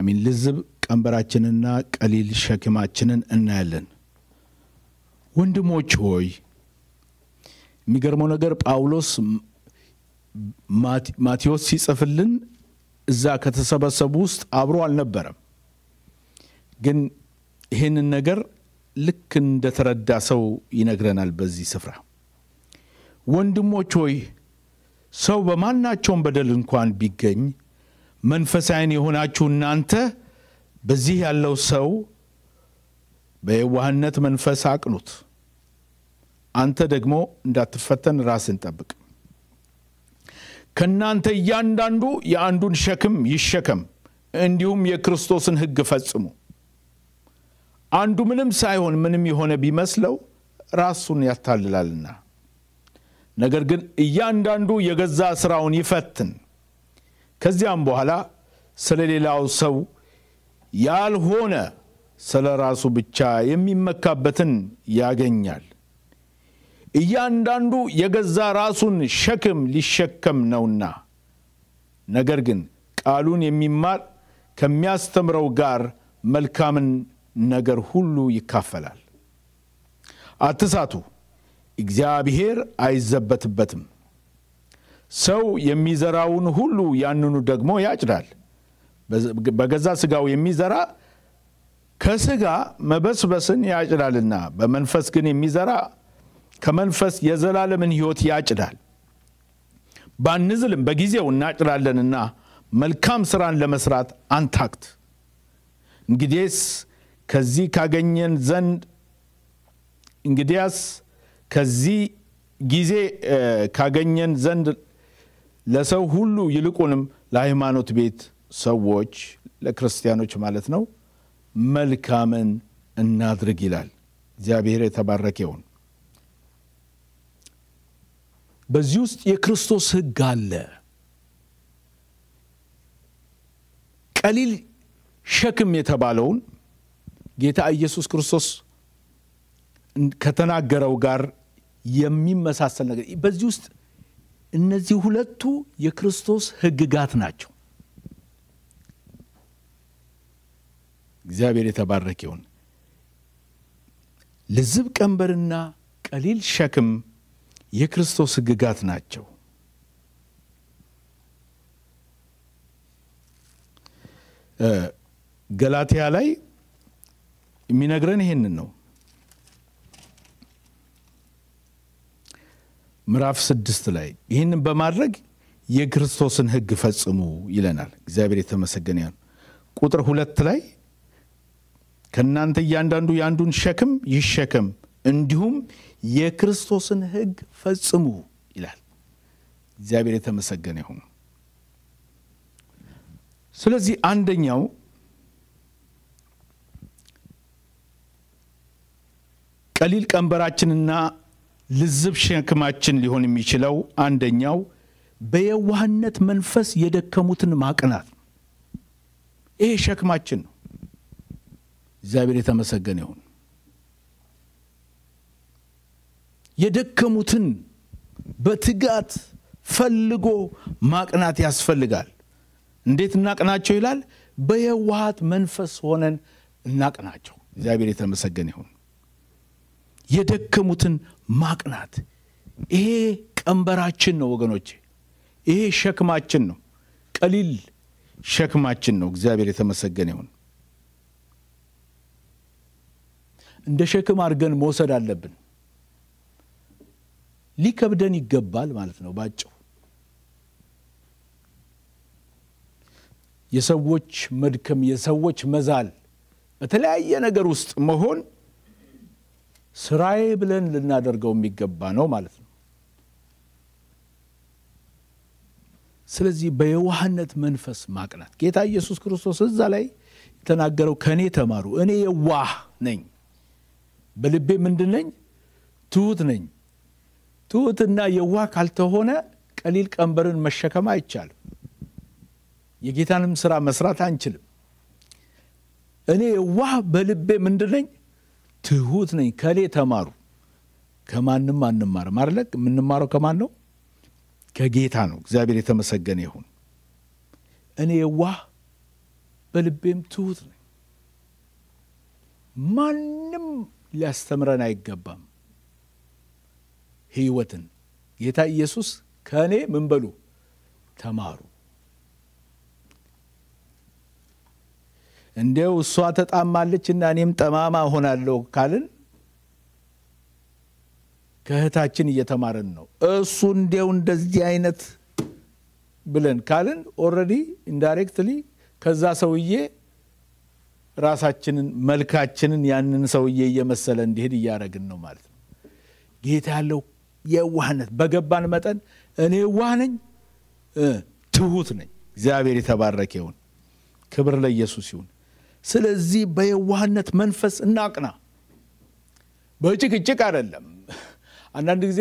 አሚን ልዝብ ቀንበራችንና ቀሊል ሸክማችንን እናያለን። ወንድሞች ሆይ የሚገርመው ነገር ጳውሎስ ማቴዎስ ሲጽፍልን እዛ ከተሰበሰቡ ውስጥ አብሮ አልነበረም። ግን ይህንን ነገር ልክ እንደተረዳ ሰው ይነግረናል። በዚህ ስፍራ ወንድሞች ሆይ ሰው በማናቸውም በደል እንኳን ቢገኝ መንፈሳይን የሆናችሁ እናንተ በዚህ ያለው ሰው በየዋህነት መንፈስ አቅኑት፣ አንተ ደግሞ እንዳትፈተን ራስን ጠብቅ። ከእናንተ እያንዳንዱ የአንዱን ሸክም ይሸከም፣ እንዲሁም የክርስቶስን ህግ ፈጽሙ። አንዱ ምንም ሳይሆን ምንም የሆነ ቢመስለው ራሱን ያታልላልና ነገር ግን እያንዳንዱ የገዛ ስራውን ይፈትን። ከዚያም በኋላ ስለ ሌላው ሰው ያልሆነ ስለ ራሱ ብቻ የሚመካበትን ያገኛል። እያንዳንዱ የገዛ ራሱን ሸክም ሊሸከም ነውና። ነገር ግን ቃሉን የሚማር ከሚያስተምረው ጋር መልካምን ነገር ሁሉ ይካፈላል። አትሳቱ። እግዚአብሔር አይዘበትበትም። ሰው የሚዘራውን ሁሉ ያንኑ ደግሞ ያጭዳል። በገዛ ስጋው የሚዘራ ከስጋ መበስበስን ያጭዳልና በመንፈስ ግን የሚዘራ ከመንፈስ የዘላለምን ህይወት ያጭዳል። ባንዝልም በጊዜው እናጭዳለንና መልካም ስራን ለመስራት አንታክት። እንግዲስ ከዚህ ካገኘን ዘንድ እንግዲያስ ከዚህ ጊዜ ካገኘን ዘንድ ለሰው ሁሉ ይልቁንም ለሃይማኖት ቤት ሰዎች ለክርስቲያኖች ማለት ነው መልካምን እናድርግ ይላል። እግዚአብሔር የተባረከውን በዚህ ውስጥ የክርስቶስ ህግ አለ። ቀሊል ሸክም የተባለውን ጌታ ኢየሱስ ክርስቶስ ከተናገረው ጋር የሚመሳሰል ነገር በዚህ ውስጥ እነዚህ ሁለቱ የክርስቶስ ህግጋት ናቸው። እግዚአብሔር የተባረክ ይሁን። ልዝብ ቀንበርና ቀሊል ሸክም የክርስቶስ ህግጋት ናቸው። ገላትያ ላይ የሚነግረን ይሄንን ነው። ምዕራፍ ስድስት ላይ ይህንን በማድረግ የክርስቶስን ህግ ፈጽሙ ይለናል። እግዚአብሔር የተመሰገነ ያ ቁጥር ሁለት ላይ ከእናንተ እያንዳንዱ የአንዱን ሸክም ይሸከም እንዲሁም የክርስቶስን ህግ ፈጽሙ ይላል። እግዚአብሔር የተመሰገነ ይሁን። ስለዚህ አንደኛው ቀሊል ቀንበራችንና ልዝብ ሸክማችን ሊሆን የሚችለው አንደኛው በየዋህነት መንፈስ የደከሙትን ማቅናት፣ ይሄ ሸክማችን ነው። እግዚአብሔር የተመሰገነ ይሁን። የደከሙትን በትጋት ፈልጎ ማቅናት ያስፈልጋል። እንዴት እናቅናቸው ይላል። በየዋሃት መንፈስ ሆነን እናቅናቸው። እግዚአብሔር የተመሰገን ይሁን። የደከሙትን ማቅናት። ይሄ ቀንበራችን ነው ወገኖች ይሄ ሸክማችን ነው፣ ቀሊል ሸክማችን ነው። እግዚአብሔር የተመሰገነ ይሁን። እንደ ሸክም አድርገን መውሰድ አለብን። ሊከብደን ይገባል ማለት ነው ባጭው የሰዎች መድከም፣ የሰዎች መዛል፣ በተለያየ ነገር ውስጥ መሆን ስራዬ ብለን ልናደርገው የሚገባ ነው ማለት ነው። ስለዚህ በየዋህነት መንፈስ ማቅናት ጌታ ኢየሱስ ክርስቶስ እዛ ላይ የተናገረው ከእኔ ተማሩ፣ እኔ የዋህ ነኝ፣ በልቤ ምንድን ነኝ? ትሁት ነኝ። ትሁትና የዋህ ካልተሆነ ቀሊል ቀንበርን መሸከም አይቻልም። የጌታንም ስራ መስራት አንችልም። እኔ የዋህ በልቤ ምንድን ነኝ? ትሁት ነኝ ከኔ ተማሩ። ከማንም አንማርም ማለ የምንማረው ከማን ነው? ከጌታ ነው። እግዚአብሔር የተመሰገነ ይሁን። እኔ ዋህ በልቤም ትሁት ነኝ። ማንም ሊያስተምረን አይገባም። ህይወትን ጌታ ኢየሱስ ከእኔ ምንበሉ? ተማሩ እንዲው እሷ ተጣማለች እና እኔም ጠማማ ሆናለሁ ካልን ከእህታችን እየተማረን ነው። እሱ እንዲው እንደዚህ አይነት ብለን ካልን ኦረዲ ኢንዳይሬክትሊ ከዛ ሰውዬ ራሳችንን መልካችንን ያንን ሰውዬ እየመሰለ እንዲሄድ እያደረግን ነው ማለት ነው። ጌታ ያለው የዋህነት በገባን መጠን እኔ ዋህ ነኝ፣ ትሁት ነኝ። እግዚአብሔር የተባረከ ይሁን። ክብር ለኢየሱስ ይሁን። ስለዚህ በየዋህነት መንፈስ እናቅና። በጭቅጭቅ አይደለም። አንዳንድ ጊዜ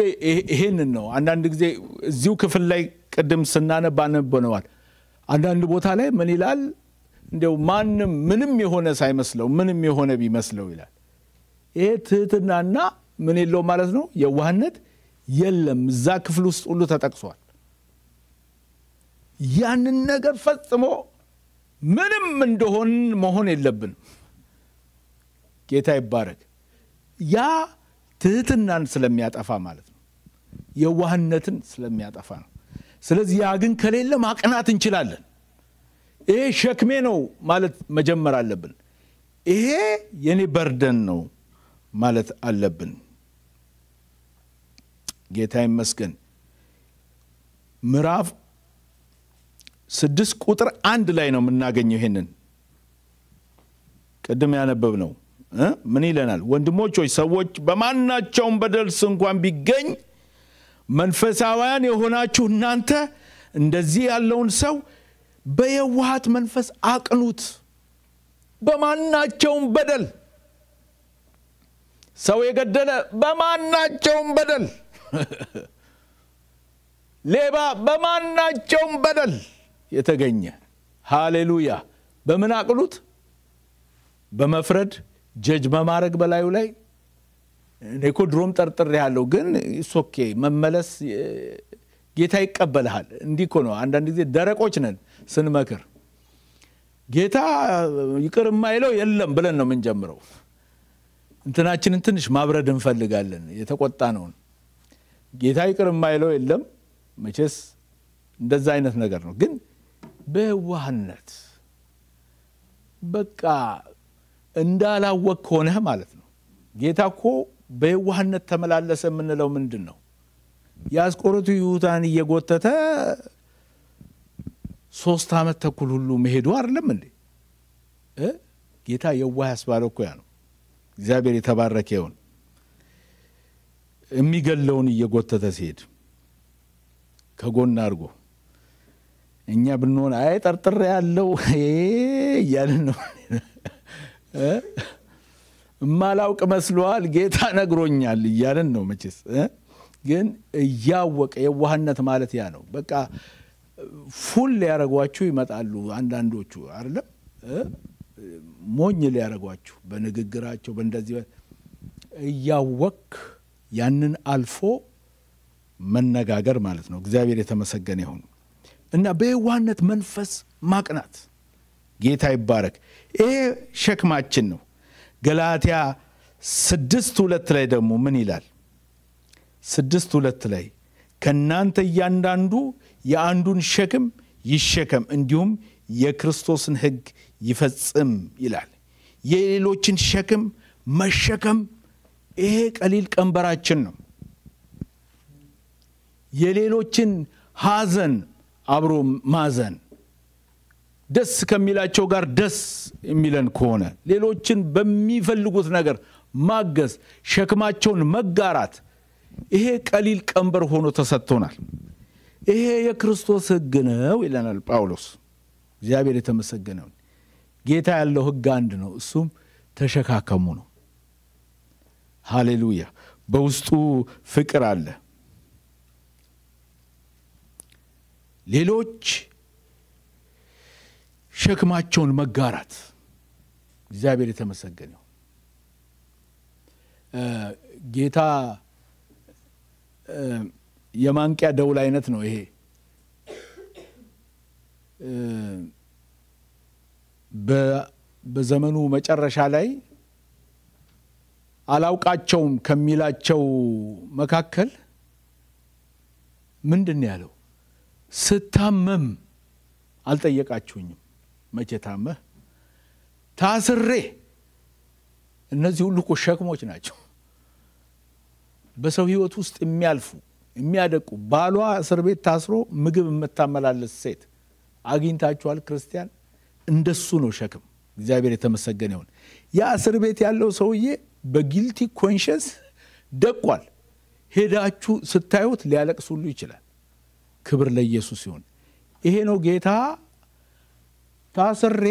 ይሄንን ነው። አንዳንድ ጊዜ እዚሁ ክፍል ላይ ቅድም ስናነብ አነበነዋል። አንዳንድ ቦታ ላይ ምን ይላል? እንዲው ማንም ምንም የሆነ ሳይመስለው ምንም የሆነ ቢመስለው ይላል። ይሄ ትህትናና ምን የለው ማለት ነው። የዋህነት የለም። እዛ ክፍል ውስጥ ሁሉ ተጠቅሷል። ያንን ነገር ፈጽሞ ምንም እንደሆን መሆን የለብንም። ጌታ ይባረክ። ያ ትህትናን ስለሚያጠፋ ማለት ነው። የዋህነትን ስለሚያጠፋ ነው። ስለዚህ ያ ግን ከሌለ ማቅናት እንችላለን። ይሄ ሸክሜ ነው ማለት መጀመር አለብን። ይሄ የኔ በርደን ነው ማለት አለብን። ጌታ ይመስገን። ምዕራፍ ስድስት ቁጥር አንድ ላይ ነው የምናገኘው። ይሄንን ቅድም ያነበብ ነው ምን ይለናል? ወንድሞች ሆይ ሰዎች በማናቸውም በደልስ እንኳን ቢገኝ መንፈሳውያን የሆናችሁ እናንተ እንደዚህ ያለውን ሰው በየዋሃት መንፈስ አቅኑት። በማናቸውም በደል ሰው የገደለ በማናቸውም በደል ሌባ በማናቸውም በደል የተገኘ ሃሌሉያ በምን አቅሉት በመፍረድ ጀጅ በማድረግ በላዩ ላይ እኔ እኮ ድሮም ጠርጥር ያለው ግን ሶኬ መመለስ ጌታ ይቀበልሃል እንዲህ እኮ ነው አንዳንድ ጊዜ ደረቆች ነን ስንመክር ጌታ ይቅር የማይለው የለም ብለን ነው የምንጀምረው እንትናችንን ትንሽ ማብረድ እንፈልጋለን የተቆጣ ነውን ጌታ ይቅር የማይለው የለም መቼስ እንደዛ አይነት ነገር ነው ግን በየዋህነት በቃ እንዳላወቅ ከሆነህ ማለት ነው። ጌታ እኮ በየዋህነት ተመላለሰ የምንለው ምንድን ነው? የአስቆሮቱ ይሁታን እየጎተተ ሶስት ዓመት ተኩል ሁሉ መሄዱ አይደለም እንዴ? ጌታ የዋህ ያስባለ እኮ ያ ነው። እግዚአብሔር የተባረከ ይሆን የሚገለውን እየጎተተ ሲሄድ ከጎን አድርጎ እኛ ብንሆን አይ ጠርጥር ያለው እያልን ነው። እማላውቅ መስሏል፣ ጌታ ነግሮኛል እያልን ነው። መቼስ ግን እያወቀ የዋህነት ማለት ያ ነው። በቃ ፉል ሊያረጓችሁ ይመጣሉ አንዳንዶቹ አይደለም ሞኝ ሊያረጓችሁ በንግግራቸው በእንደዚህ እያወክ ያንን አልፎ መነጋገር ማለት ነው። እግዚአብሔር የተመሰገነ ይሁን። እና በዋነት መንፈስ ማቅናት ጌታ ይባረክ። ይሄ ሸክማችን ነው። ገላትያ ስድስት ሁለት ላይ ደግሞ ምን ይላል? ስድስት ሁለት ላይ ከእናንተ እያንዳንዱ የአንዱን ሸክም ይሸከም እንዲሁም የክርስቶስን ህግ ይፈጽም ይላል። የሌሎችን ሸክም መሸከም ይሄ ቀሊል ቀንበራችን ነው። የሌሎችን ሐዘን አብሮ ማዘን ደስ ከሚላቸው ጋር ደስ የሚለን ከሆነ ሌሎችን በሚፈልጉት ነገር ማገዝ፣ ሸክማቸውን መጋራት፣ ይሄ ቀሊል ቀንበር ሆኖ ተሰጥቶናል። ይሄ የክርስቶስ ህግ ነው ይለናል ጳውሎስ። እግዚአብሔር የተመሰገነው ጌታ ያለው ህግ አንድ ነው፣ እሱም ተሸካከሙ ነው። ሃሌሉያ! በውስጡ ፍቅር አለ። ሌሎች ሸክማቸውን መጋራት እግዚአብሔር የተመሰገነው ጌታ የማንቂያ ደውል አይነት ነው ይሄ በዘመኑ መጨረሻ ላይ አላውቃቸውም ከሚላቸው መካከል ምንድን ያለው ስታመም አልጠየቃችሁኝም። መቼ ታመህ ታስሬ። እነዚህ ሁሉ እኮ ሸክሞች ናቸው፣ በሰው ህይወት ውስጥ የሚያልፉ የሚያደቁ። ባሏ እስር ቤት ታስሮ ምግብ የምታመላለስ ሴት አግኝታችኋል? ክርስቲያን እንደሱ ነው ሸክም። እግዚአብሔር የተመሰገነ ይሆን ያ እስር ቤት ያለው ሰውዬ በጊልቲ ኮንሽንስ ደቋል። ሄዳችሁ ስታዩት ሊያለቅስ ሁሉ ይችላል። ክብር ለኢየሱስ ይሁን። ይሄ ነው ጌታ ታስሬ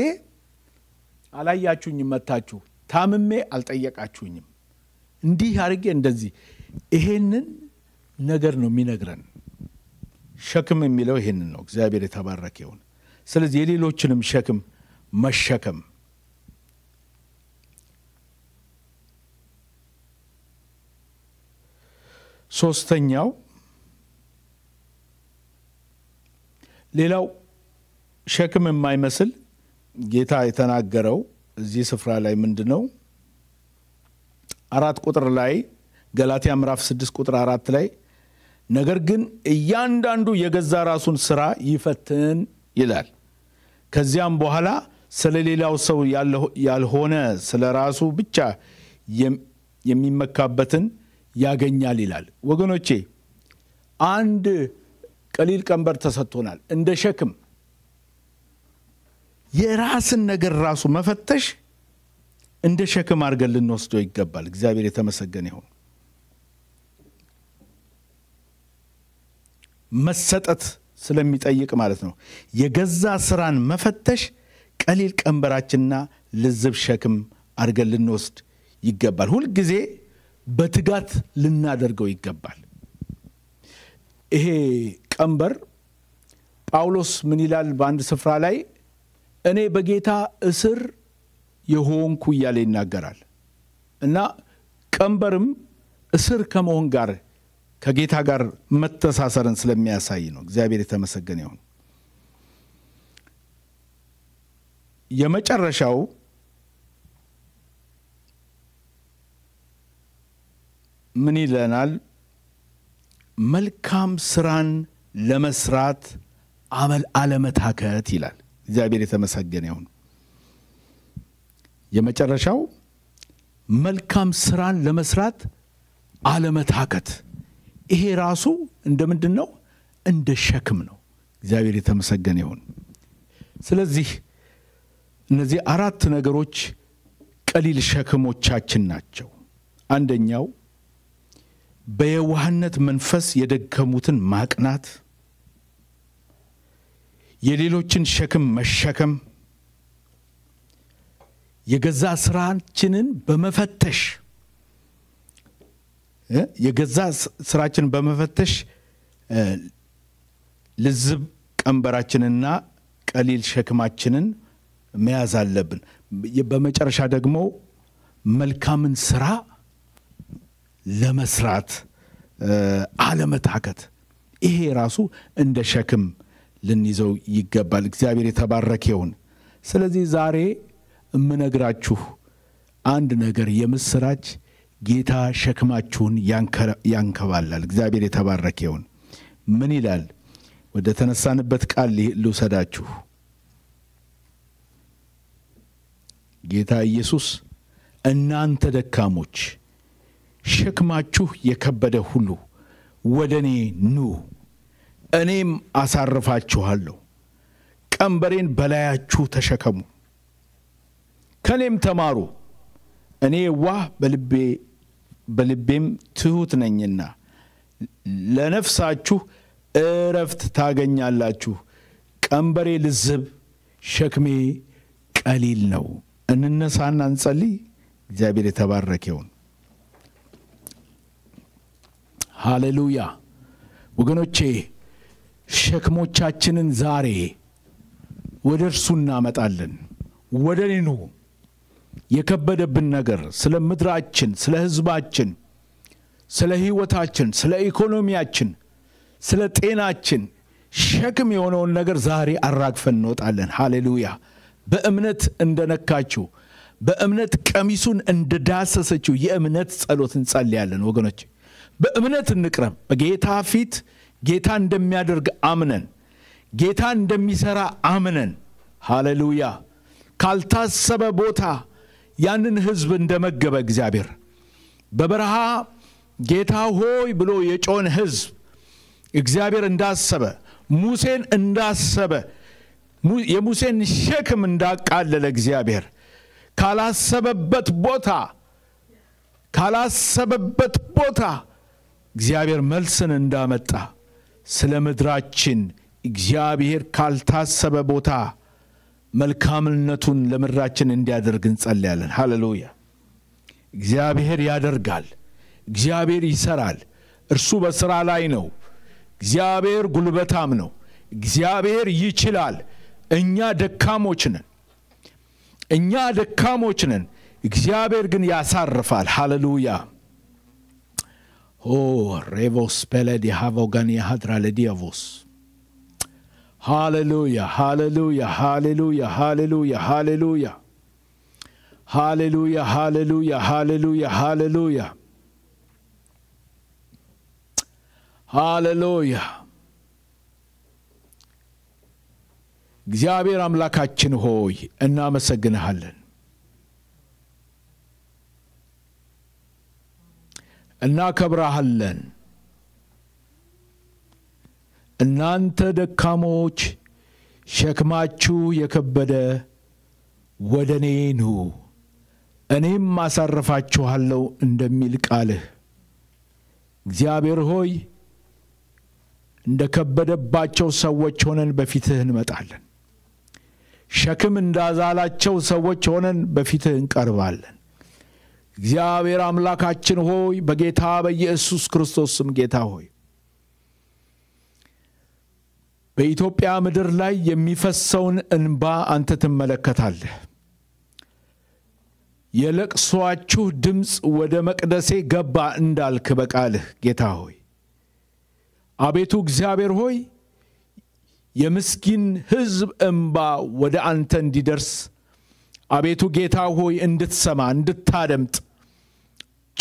አላያችሁኝም፣ መታችሁ፣ ታምሜ አልጠየቃችሁኝም፣ እንዲህ አድርጌ እንደዚህ። ይሄንን ነገር ነው የሚነግረን። ሸክም የሚለው ይሄንን ነው። እግዚአብሔር የተባረከ ይሁን። ስለዚህ የሌሎችንም ሸክም መሸከም ሶስተኛው ሌላው ሸክም የማይመስል ጌታ የተናገረው እዚህ ስፍራ ላይ ምንድ ነው? አራት ቁጥር ላይ ገላትያ ምዕራፍ ስድስት ቁጥር አራት ላይ ነገር ግን እያንዳንዱ የገዛ ራሱን ስራ ይፈትን ይላል። ከዚያም በኋላ ስለ ሌላው ሰው ያልሆነ ስለ ራሱ ብቻ የሚመካበትን ያገኛል ይላል። ወገኖቼ አንድ ቀሊል ቀንበር ተሰጥቶናል እንደ ሸክም የራስን ነገር ራሱ መፈተሽ እንደ ሸክም አድርገን ልንወስደው ይገባል እግዚአብሔር የተመሰገነ ይሆን መሰጠት ስለሚጠይቅ ማለት ነው የገዛ ስራን መፈተሽ ቀሊል ቀንበራችንና ልዝብ ሸክም አድርገን ልንወስድ ይገባል ሁልጊዜ በትጋት ልናደርገው ይገባል ይሄ ቀንበር ጳውሎስ ምን ይላል በአንድ ስፍራ ላይ እኔ በጌታ እስር የሆንኩ እያለ ይናገራል እና ቀንበርም እስር ከመሆን ጋር ከጌታ ጋር መተሳሰርን ስለሚያሳይ ነው እግዚአብሔር የተመሰገነ ይሁን የመጨረሻው ምን ይለናል መልካም ስራን ለመስራት አመል አለመታከት ይላል። እግዚአብሔር የተመሰገነ ይሁን። የመጨረሻው መልካም ስራን ለመስራት አለመታከት። ይሄ ራሱ እንደ ምንድን ነው? እንደ ሸክም ነው። እግዚአብሔር የተመሰገነ ይሁን። ስለዚህ እነዚህ አራት ነገሮች ቀሊል ሸክሞቻችን ናቸው። አንደኛው በየዋህነት መንፈስ የደከሙትን ማቅናት፣ የሌሎችን ሸክም መሸከም፣ የገዛ ስራችንን በመፈተሽ የገዛ ስራችንን በመፈተሽ ልዝብ ቀንበራችንና ቀሊል ሸክማችንን መያዝ አለብን። በመጨረሻ ደግሞ መልካምን ስራ ለመስራት አለመታከት፣ ይሄ ራሱ እንደ ሸክም ልንይዘው ይገባል። እግዚአብሔር የተባረከ ይሁን። ስለዚህ ዛሬ የምነግራችሁ አንድ ነገር የምስራች ጌታ ሸክማችሁን ያንከባላል። እግዚአብሔር የተባረከውን ይሁን። ምን ይላል? ወደ ተነሳንበት ቃል ልውሰዳችሁ። ጌታ ኢየሱስ እናንተ ደካሞች ሸክማችሁ የከበደ ሁሉ ወደ እኔ ኑ እኔም አሳርፋችኋለሁ፣ ቀንበሬን በላያችሁ ተሸከሙ፣ ከእኔም ተማሩ፣ እኔ ዋህ በልቤም ትሑት ነኝና ለነፍሳችሁ እረፍት ታገኛላችሁ። ቀንበሬ ልዝብ፣ ሸክሜ ቀሊል ነው። እንነሳና እንጸል እግዚአብሔር የተባረከ ሃሌሉያ ወገኖቼ ሸክሞቻችንን ዛሬ ወደ እርሱ እናመጣለን። ወደ እኔ የከበደብን ነገር ስለ ምድራችን፣ ስለ ህዝባችን፣ ስለ ህይወታችን፣ ስለ ኢኮኖሚያችን፣ ስለ ጤናችን ሸክም የሆነውን ነገር ዛሬ አራግፈን እንወጣለን። ሃሌሉያ። በእምነት እንደነካችው በእምነት ቀሚሱን እንደዳሰሰችው የእምነት ጸሎት እንጸልያለን ወገኖች። በእምነት እንቅረብ። በጌታ ፊት ጌታ እንደሚያደርግ አምነን ጌታ እንደሚሰራ አምነን ሃሌሉያ ካልታሰበ ቦታ ያንን ህዝብ እንደመገበ እግዚአብሔር በበረሃ ጌታ ሆይ ብሎ የጮን ህዝብ እግዚአብሔር እንዳሰበ ሙሴን እንዳሰበ የሙሴን ሸክም እንዳቃለለ እግዚአብሔር ካላሰበበት ቦታ ካላሰበበት ቦታ እግዚአብሔር መልስን እንዳመጣ ስለ ምድራችን እግዚአብሔር ካልታሰበ ቦታ መልካምነቱን ለምድራችን እንዲያደርግ እንጸልያለን። ሃሌሉያ። እግዚአብሔር ያደርጋል። እግዚአብሔር ይሰራል። እርሱ በሥራ ላይ ነው። እግዚአብሔር ጉልበታም ነው። እግዚአብሔር ይችላል። እኛ ደካሞች ነን። እኛ ደካሞች ነን። እግዚአብሔር ግን ያሳርፋል። ሃሌሉያ። Oh, revos pele di havogani le diavos. Hallelujah, hallelujah, hallelujah, hallelujah, hallelujah. Hallelujah, hallelujah, hallelujah, hallelujah. ሃሌሉያ እግዚአብሔር አምላካችን ሆይ እናመሰግንሃለን። ከብራሃለን እናንተ ደካሞች ሸክማችሁ የከበደ ወደ እኔ ኑ እኔም አሳርፋችኋለሁ እንደሚል ቃልህ እግዚአብሔር ሆይ እንደ ከበደባቸው ሰዎች ሆነን በፊትህ እንመጣለን። ሸክም እንዳዛላቸው ሰዎች ሆነን በፊትህ እንቀርባለን። እግዚአብሔር አምላካችን ሆይ በጌታ በኢየሱስ ክርስቶስ ስም ጌታ ሆይ በኢትዮጵያ ምድር ላይ የሚፈሰውን እንባ አንተ ትመለከታለህ። የለቅሷችሁ ድምፅ ወደ መቅደሴ ገባ እንዳልክ በቃልህ ጌታ ሆይ አቤቱ እግዚአብሔር ሆይ የምስኪን ህዝብ እንባ ወደ አንተ እንዲደርስ አቤቱ ጌታ ሆይ እንድትሰማ እንድታደምጥ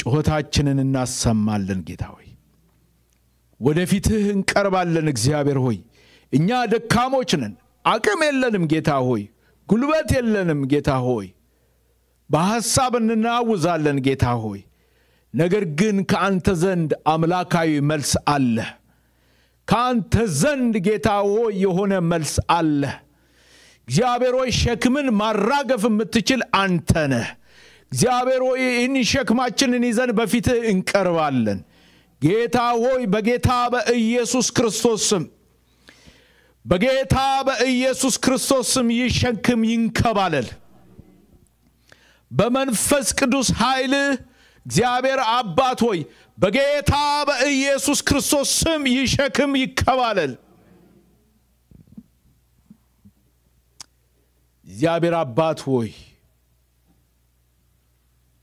ጩኸታችንን እናሰማለን ጌታ ሆይ። ወደፊትህ እንቀርባለን እግዚአብሔር ሆይ። እኛ ደካሞች ነን፣ አቅም የለንም ጌታ ሆይ፣ ጉልበት የለንም ጌታ ሆይ። በሐሳብ እንናውዛለን ጌታ ሆይ። ነገር ግን ከአንተ ዘንድ አምላካዊ መልስ አለ ከአንተ ዘንድ ጌታ ሆይ የሆነ መልስ አለ። እግዚአብሔር ሆይ ሸክምን ማራገፍ የምትችል አንተ ነህ። እግዚአብሔር ሆይ ይህን ሸክማችንን ይዘን በፊትህ እንቀርባለን። ጌታ ሆይ በጌታ በኢየሱስ ክርስቶስ ስም በጌታ በኢየሱስ ክርስቶስ ስም ይህ ይንከባለል። በመንፈስ ቅዱስ ኃይል እግዚአብሔር አባት ሆይ በጌታ በኢየሱስ ክርስቶስ ስም ይሸክም ይከባለል። እግዚአብሔር አባት ሆይ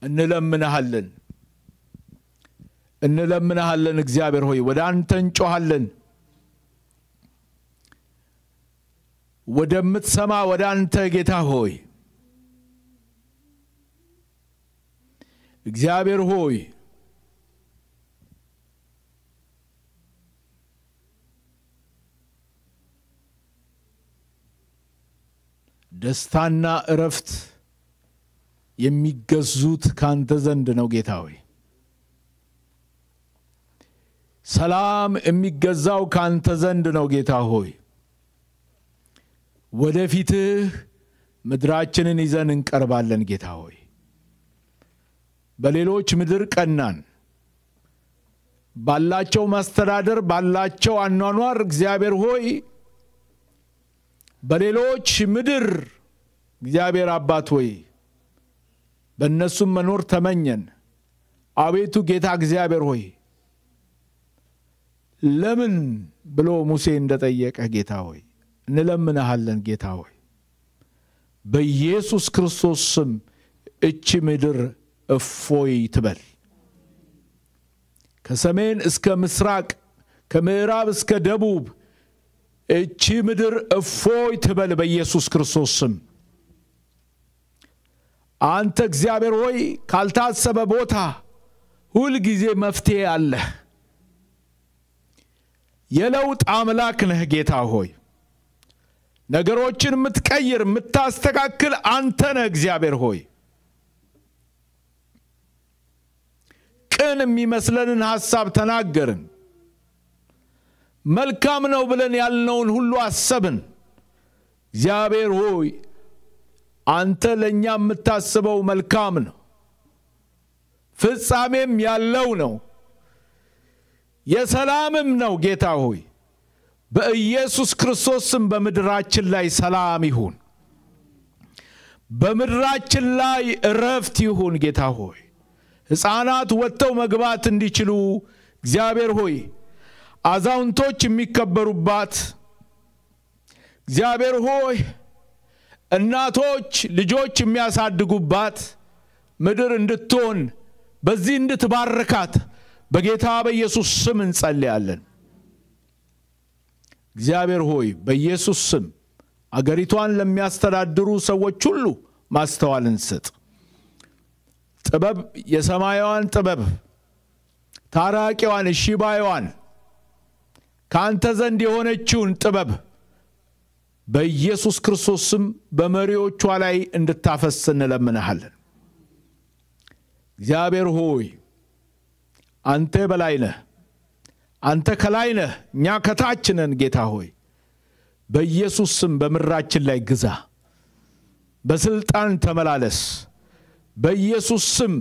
እንለምንሃለን እንለምንሃለን እግዚአብሔር ሆይ ወደ አንተ እንጮሃለን ወደምትሰማ ወደ አንተ ጌታ ሆይ እግዚአብሔር ሆይ ደስታና እረፍት የሚገዙት ካንተ ዘንድ ነው ጌታ ሆይ። ሰላም የሚገዛው ካንተ ዘንድ ነው ጌታ ሆይ። ወደፊትህ ምድራችንን ይዘን እንቀርባለን ጌታ ሆይ። በሌሎች ምድር ቀናን፣ ባላቸው ማስተዳደር፣ ባላቸው አኗኗር እግዚአብሔር ሆይ በሌሎች ምድር እግዚአብሔር አባት ሆይ በእነሱም መኖር ተመኘን። አቤቱ ጌታ እግዚአብሔር ሆይ ለምን ብሎ ሙሴ እንደጠየቀ ጌታ ሆይ እንለምንሃለን። ጌታ ሆይ በኢየሱስ ክርስቶስ ስም እቺ ምድር እፎይ ትበል። ከሰሜን እስከ ምስራቅ፣ ከምዕራብ እስከ ደቡብ እቺ ምድር እፎይ ትበል በኢየሱስ ክርስቶስ ስም። አንተ እግዚአብሔር ሆይ ካልታሰበ ቦታ ሁልጊዜ መፍትሄ አለህ። የለውጥ አምላክ ነህ ጌታ ሆይ። ነገሮችን የምትቀይር የምታስተካክል አንተ ነህ እግዚአብሔር ሆይ። ቅን የሚመስለንን ሐሳብ ተናገርን። መልካም ነው ብለን ያልነውን ሁሉ አሰብን። እግዚአብሔር ሆይ አንተ ለእኛ የምታስበው መልካም ነው፣ ፍጻሜም ያለው ነው፣ የሰላምም ነው። ጌታ ሆይ በኢየሱስ ክርስቶስም በምድራችን ላይ ሰላም ይሁን። በምድራችን ላይ እረፍት ይሁን። ጌታ ሆይ ሕፃናት ወጥተው መግባት እንዲችሉ እግዚአብሔር ሆይ አዛውንቶች የሚከበሩባት እግዚአብሔር ሆይ እናቶች ልጆች የሚያሳድጉባት ምድር እንድትሆን በዚህ እንድትባርካት በጌታ በኢየሱስ ስም እንጸልያለን። እግዚአብሔር ሆይ በኢየሱስ ስም አገሪቷን ለሚያስተዳድሩ ሰዎች ሁሉ ማስተዋልን ስጥ። ጥበብ የሰማያዋን ጥበብ ታራቂዋን፣ እሺባይዋን ከአንተ ዘንድ የሆነችውን ጥበብ በኢየሱስ ክርስቶስ ስም በመሪዎቿ ላይ እንድታፈስ እንለምንሃለን። እግዚአብሔር ሆይ አንተ በላይ ነህ፣ አንተ ከላይ ነህ፣ እኛ ከታች ነን። ጌታ ሆይ በኢየሱስ ስም በምድራችን ላይ ግዛ፣ በስልጣን ተመላለስ። በኢየሱስ ስም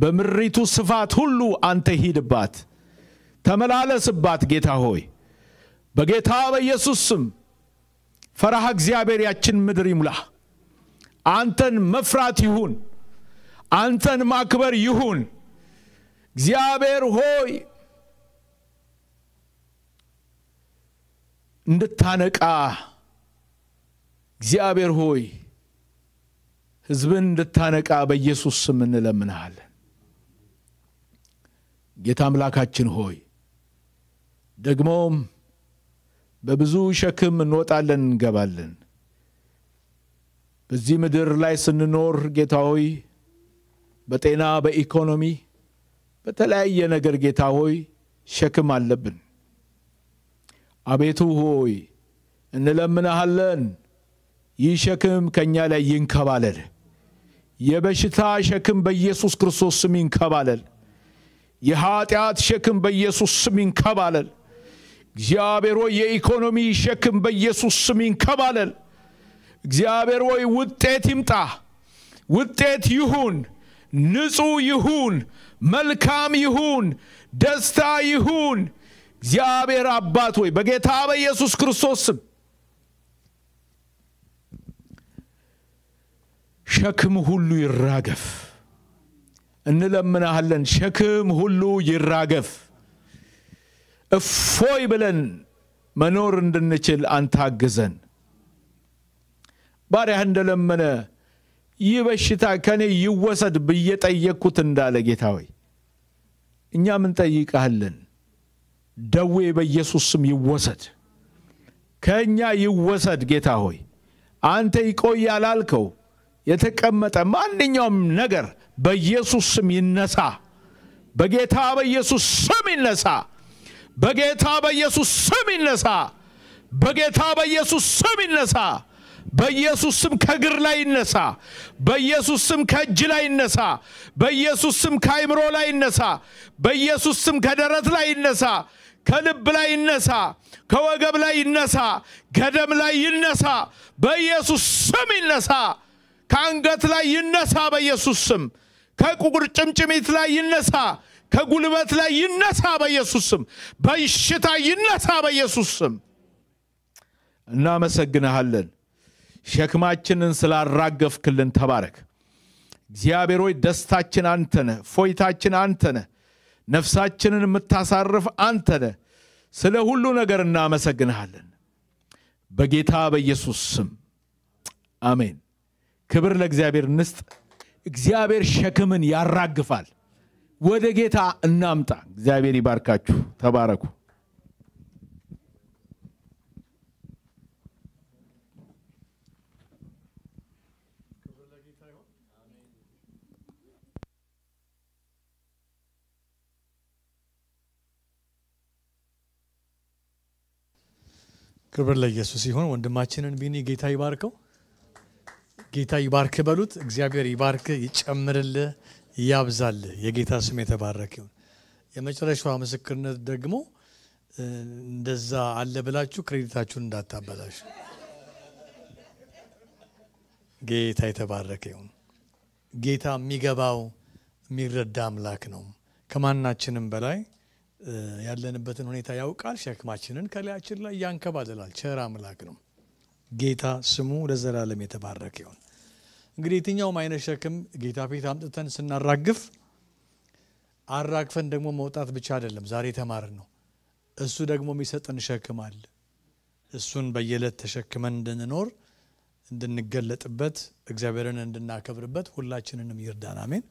በምሪቱ ስፋት ሁሉ አንተ ሂድባት፣ ተመላለስባት። ጌታ ሆይ በጌታ በኢየሱስ ስም ፈራሃ እግዚአብሔር ያችን ምድር ይሙላ። አንተን መፍራት ይሁን፣ አንተን ማክበር ይሁን። እግዚአብሔር ሆይ እንድታነቃ፣ እግዚአብሔር ሆይ ህዝብን እንድታነቃ በኢየሱስ ስም እንለምንሃለን። ጌታ አምላካችን ሆይ ደግሞም በብዙ ሸክም እንወጣለን እንገባለን። በዚህ ምድር ላይ ስንኖር ጌታ ሆይ በጤና፣ በኢኮኖሚ፣ በተለያየ ነገር ጌታ ሆይ ሸክም አለብን። አቤቱ ሆይ እንለምናሃለን ይህ ሸክም ከእኛ ላይ ይንከባለል። የበሽታ ሸክም በኢየሱስ ክርስቶስ ስም ይንከባለል። የኃጢአት ሸክም በኢየሱስ ስም ይንከባለል። እግዚአብሔር ሆይ የኢኮኖሚ ሸክም በኢየሱስ ስም ይንከባለል። እግዚአብሔር ሆይ ውጤት ይምጣ፣ ውጤት ይሁን፣ ንጹህ ይሁን፣ መልካም ይሁን፣ ደስታ ይሁን። እግዚአብሔር አባት ሆይ በጌታ በኢየሱስ ክርስቶስ ስም ሸክም ሁሉ ይራገፍ። እንለምናሃለን፣ ሸክም ሁሉ ይራገፍ። እፎይ ብለን መኖር እንድንችል አንታግዘን። ባሪያህ እንደለመነ ይህ በሽታ ከኔ ይወሰድ ብዬ ጠየቅኩት እንዳለ ጌታ ሆይ እኛ ምን ጠይቀሃለን? ደዌ በኢየሱስ ስም ይወሰድ፣ ከእኛ ይወሰድ። ጌታ ሆይ አንተ ይቆይ ያላልከው የተቀመጠ ማንኛውም ነገር በኢየሱስ ስም ይነሳ፣ በጌታ በኢየሱስ ስም ይነሳ። በጌታ በኢየሱስ ስም ይነሳ። በጌታ በኢየሱስ ስም ይነሳ። በኢየሱስ ስም ከእግር ላይ ይነሳ። በኢየሱስ ስም ከእጅ ላይ ይነሳ። በኢየሱስ ስም ከአይምሮ ላይ ይነሳ። በኢየሱስ ስም ከደረት ላይ ይነሳ። ከልብ ላይ ይነሳ። ከወገብ ላይ ይነሳ። ከደም ላይ ይነሳ። በኢየሱስ ስም ይነሳ። ከአንገት ላይ ይነሳ። በኢየሱስ ስም ከቁርጭምጭሚት ላይ ይነሳ። ከጉልበት ላይ ይነሳ በኢየሱስ ስም። በሽታ ይነሳ በኢየሱስ ስም። እናመሰግንሃለን። ሸክማችንን ስላራገፍክልን ተባረክ። እግዚአብሔር ሆይ ደስታችን አንተ ነህ፣ ፎይታችን አንተ ነፍሳችንን የምታሳርፍ አንተ ነህ። ስለ ሁሉ ነገር እናመሰግንሃለን። በጌታ በኢየሱስ ስም አሜን። ክብር ለእግዚአብሔር እንስጥ። እግዚአብሔር ሸክምን ያራግፋል። ወደ ጌታ እናምጣ። እግዚአብሔር ይባርካችሁ። ተባረኩ። ክብር ለኢየሱስ ይሁን። ወንድማችንን ቢኒ ጌታ ይባርከው። ጌታ ይባርክ በሉት። እግዚአብሔር ይባርክ፣ ይጨምርልህ። ያብዛል። የጌታ ስም የተባረክ ይሁን። የመጨረሻዋ ምስክርነት ደግሞ እንደዛ አለ ብላችሁ ክሬዲታችሁን እንዳታበላሽ ጌታ የተባረከ ይሁን። ጌታ የሚገባው የሚረዳ አምላክ ነው። ከማናችንም በላይ ያለንበትን ሁኔታ ያውቃል። ሸክማችንን ከላያችን ላይ ያንከባልላል። ቸር አምላክ ነው። ጌታ ስሙ ለዘላለም የተባረከ ይሁን። እንግዲህ የትኛውም አይነት ሸክም ጌታ ፊት አምጥተን ስናራግፍ አራግፈን ደግሞ መውጣት ብቻ አይደለም ዛሬ ተማርን ነው። እሱ ደግሞ የሚሰጠን ሸክም አለ። እሱን በየለት ተሸክመን እንድንኖር እንድንገለጥበት፣ እግዚአብሔርን እንድናከብርበት ሁላችንንም ይርዳን። አሜን።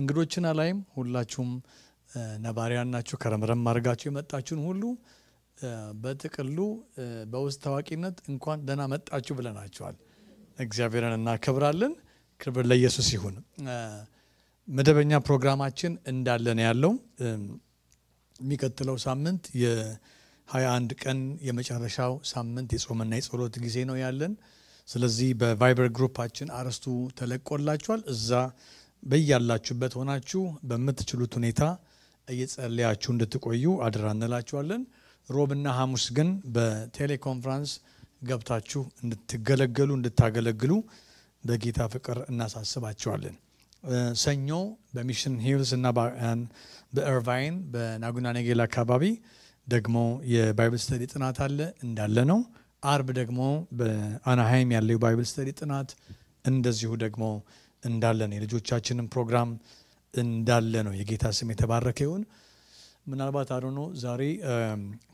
እንግዶችን አላይም። ሁላችሁም ነባሪያን ናችሁ። ከረምረም አድርጋችሁ የመጣችሁን ሁሉ በጥቅሉ በውስጥ ታዋቂነት እንኳን ደና መጣችሁ ብለናቸዋል እግዚአብሔርን እናከብራለን። ክብር ለኢየሱስ ይሁን። መደበኛ ፕሮግራማችን እንዳለን ያለው። የሚቀጥለው ሳምንት የ21 ቀን የመጨረሻው ሳምንት የጾምና የጸሎት ጊዜ ነው ያለን። ስለዚህ በቫይበር ግሩፓችን አርስቱ ተለቆላችኋል። እዛ በያላችሁበት ሆናችሁ በምትችሉት ሁኔታ እየጸለያችሁ እንድትቆዩ አድራ እንላችኋለን። ሮብና ሐሙስ ግን በቴሌኮንፍራንስ ገብታችሁ እንድትገለገሉ እንድታገለግሉ በጌታ ፍቅር እናሳስባችኋለን። ሰኞ በሚሽን ሂልስ እና በእርቫይን በናጉና ነጌል አካባቢ ደግሞ የባይብል ስተዲ ጥናት አለ እንዳለ ነው። አርብ ደግሞ በአናሃይም ያለው የባይብል ስተዲ ጥናት እንደዚሁ ደግሞ እንዳለ ነው። የልጆቻችንን ፕሮግራም እንዳለ ነው። የጌታ ስም የተባረከ ይሁን። ምናልባት አሮኖ ዛሬ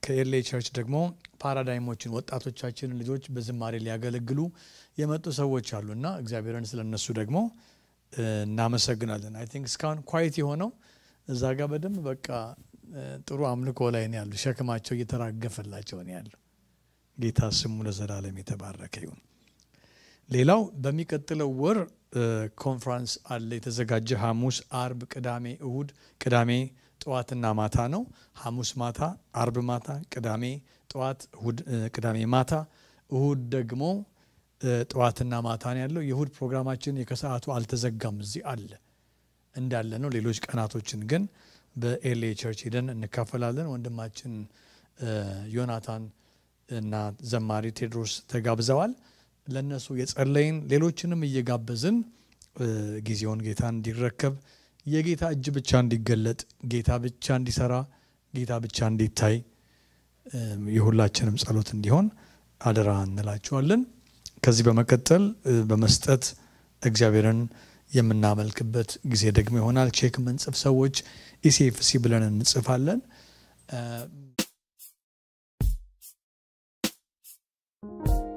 ከኤርሌ ቸርች ደግሞ ፓራዳይሞችን ወጣቶቻችንን ልጆች በዝማሬ ሊያገለግሉ የመጡ ሰዎች አሉ እና እግዚአብሔርን ስለነሱ ደግሞ እናመሰግናለን። አይ ቲንክ እስካሁን ኳይት የሆነው እዛ ጋር በደንብ በቃ ጥሩ አምልኮ ላይ ነው ያሉ፣ ሸክማቸው እየተራገፈላቸው ነው ያሉ። ጌታ ስሙ ለዘላለም የተባረከ ይሁን። ሌላው በሚቀጥለው ወር ኮንፍራንስ አለ የተዘጋጀ ሐሙስ፣ አርብ፣ ቅዳሜ፣ እሁድ ቅዳሜ ጠዋትና ማታ ነው። ሐሙስ ማታ፣ አርብ ማታ፣ ቅዳሜ ጠዋት፣ ቅዳሜ ማታ፣ እሁድ ደግሞ ጠዋትና ማታ ነው ያለው። የእሁድ ፕሮግራማችን የከሰዓቱ አልተዘጋም፣ እዚህ አለ እንዳለ ነው። ሌሎች ቀናቶችን ግን በኤሌ ቸርች ሄደን እንካፈላለን። ወንድማችን ዮናታን እና ዘማሪ ቴዎድሮስ ተጋብዘዋል። ለእነሱ የጸለይን ሌሎችንም እየጋበዝን ጊዜውን ጌታ እንዲረከብ የጌታ እጅ ብቻ እንዲገለጥ፣ ጌታ ብቻ እንዲሰራ፣ ጌታ ብቻ እንዲታይ የሁላችንም ጸሎት እንዲሆን አደራ እንላችኋለን። ከዚህ በመቀጠል በመስጠት እግዚአብሔርን የምናመልክበት ጊዜ ደግሞ ይሆናል። ቼክ የምንጽፍ ሰዎች ኢሴፍሲ ብለን እንጽፋለን። Thank you.